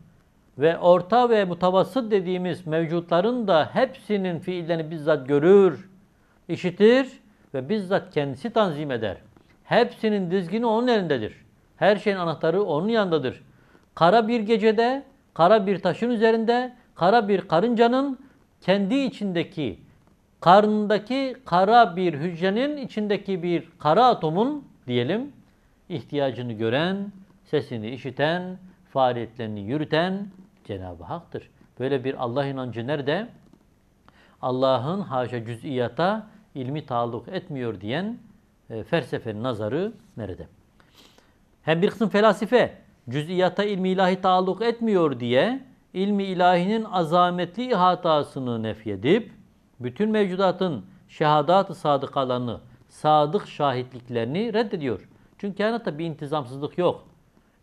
ve orta ve mutavasıt dediğimiz mevcutların da hepsinin fiillerini bizzat görür, işitir ve bizzat kendisi tanzim eder. Hepsinin dizgini onun elindedir. Her şeyin anahtarı onun yanındadır. Kara bir gecede, kara bir taşın üzerinde, kara bir karıncanın kendi içindeki, karnındaki kara bir hücrenin içindeki bir kara atomun diyelim, ihtiyacını gören, sesini işiten, faaliyetlerini yürüten Cenab-ı Hak'tır. Böyle bir Allah inancı nerede? Allah'ın haşa cüz'iyata ilmi taluk etmiyor diyen e, felsefenin nazarı nerede? Hem bir kısım felasife cüz'iyata ilmi ilahi taalluk etmiyor diye ilmi ilahinin azametli ihatasını nefyedip bütün mevcudatın şehadat-ı sadıkalarını, sadık şahitliklerini reddediyor. Çünkü kainatta bir intizamsızlık yok.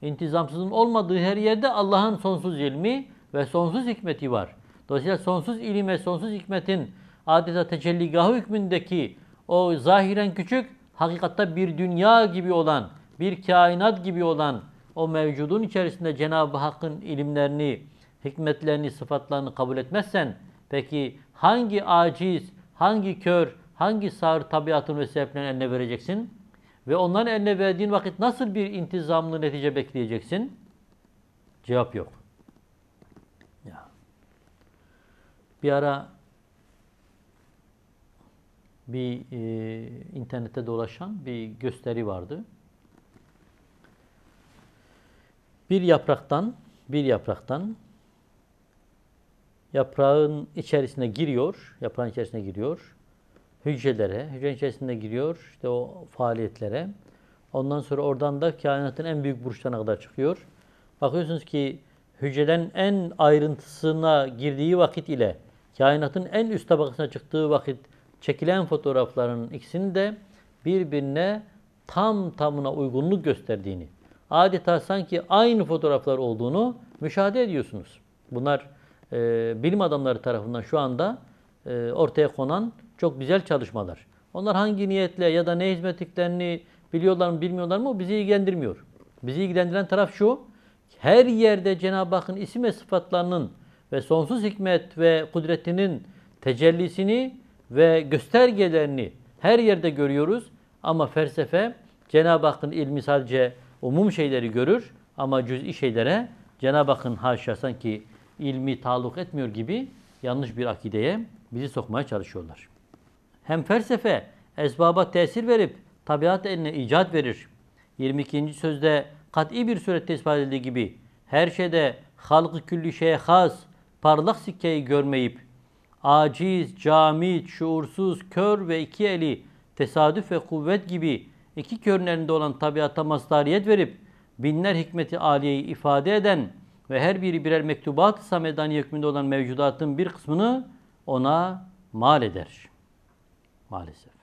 İntizamsızlığın olmadığı her yerde Allah'ın sonsuz ilmi ve sonsuz hikmeti var. Dolayısıyla sonsuz ilim ve sonsuz hikmetin adeta tecelligahı hükmündeki o zahiren küçük hakikatta bir dünya gibi olan, bir kainat gibi olan o mevcudun içerisinde Cenab-ı Hakk'ın ilimlerini, hikmetlerini, sıfatlarını kabul etmezsen peki hangi aciz, hangi kör, hangi sağır tabiatın ve sebeplerini eline vereceksin? Ve onların eline verdiğin vakit nasıl bir intizamlı netice bekleyeceksin? Cevap yok. Ya. Bir ara bir e, internette dolaşan bir gösteri vardı. Bir yapraktan, bir yapraktan yaprağın içerisine giriyor, yaprağın içerisine giriyor. Hücrelere, hücrenin içerisine giriyor işte o faaliyetlere. Ondan sonra oradan da kainatın en büyük burçlarına kadar çıkıyor. Bakıyorsunuz ki hücreden en ayrıntısına girdiği vakit ile kainatın en üst tabakasına çıktığı vakit çekilen fotoğrafların ikisini de birbirine tam tamına uygunluk gösterdiğini, adeta sanki aynı fotoğraflar olduğunu müşahede ediyorsunuz. Bunlar e, bilim adamları tarafından şu anda e, ortaya konan çok güzel çalışmalar. Onlar hangi niyetle ya da ne hizmet biliyorlar mı bilmiyorlar mı bizi ilgilendirmiyor. Bizi ilgilendiren taraf şu, her yerde Cenab-ı Hakk'ın isim ve sıfatlarının ve sonsuz hikmet ve kudretinin tecellisini ve göstergelerini her yerde görüyoruz. Ama felsefe Cenab-ı Hakk'ın ilmi sadece umum şeyleri görür ama cüz'i şeylere Cenab-ı Hakk'ın haşa sanki ilmi taluk etmiyor gibi yanlış bir akideye bizi sokmaya çalışıyorlar. Hem felsefe esbaba tesir verip tabiat eline icat verir. 22. sözde kat'i bir surette ispat edildiği gibi her şeyde halkı külli şeye has parlak sikkeyi görmeyip aciz, camit, şuursuz, kör ve iki eli, tesadüf ve kuvvet gibi iki körlerinde olan tabiata mazdariyet verip binler hikmeti aliyeyi ifade eden ve her biri birer mektubat-ı samedani hükmünde olan mevcudatın bir kısmını ona mal eder. Maalesef.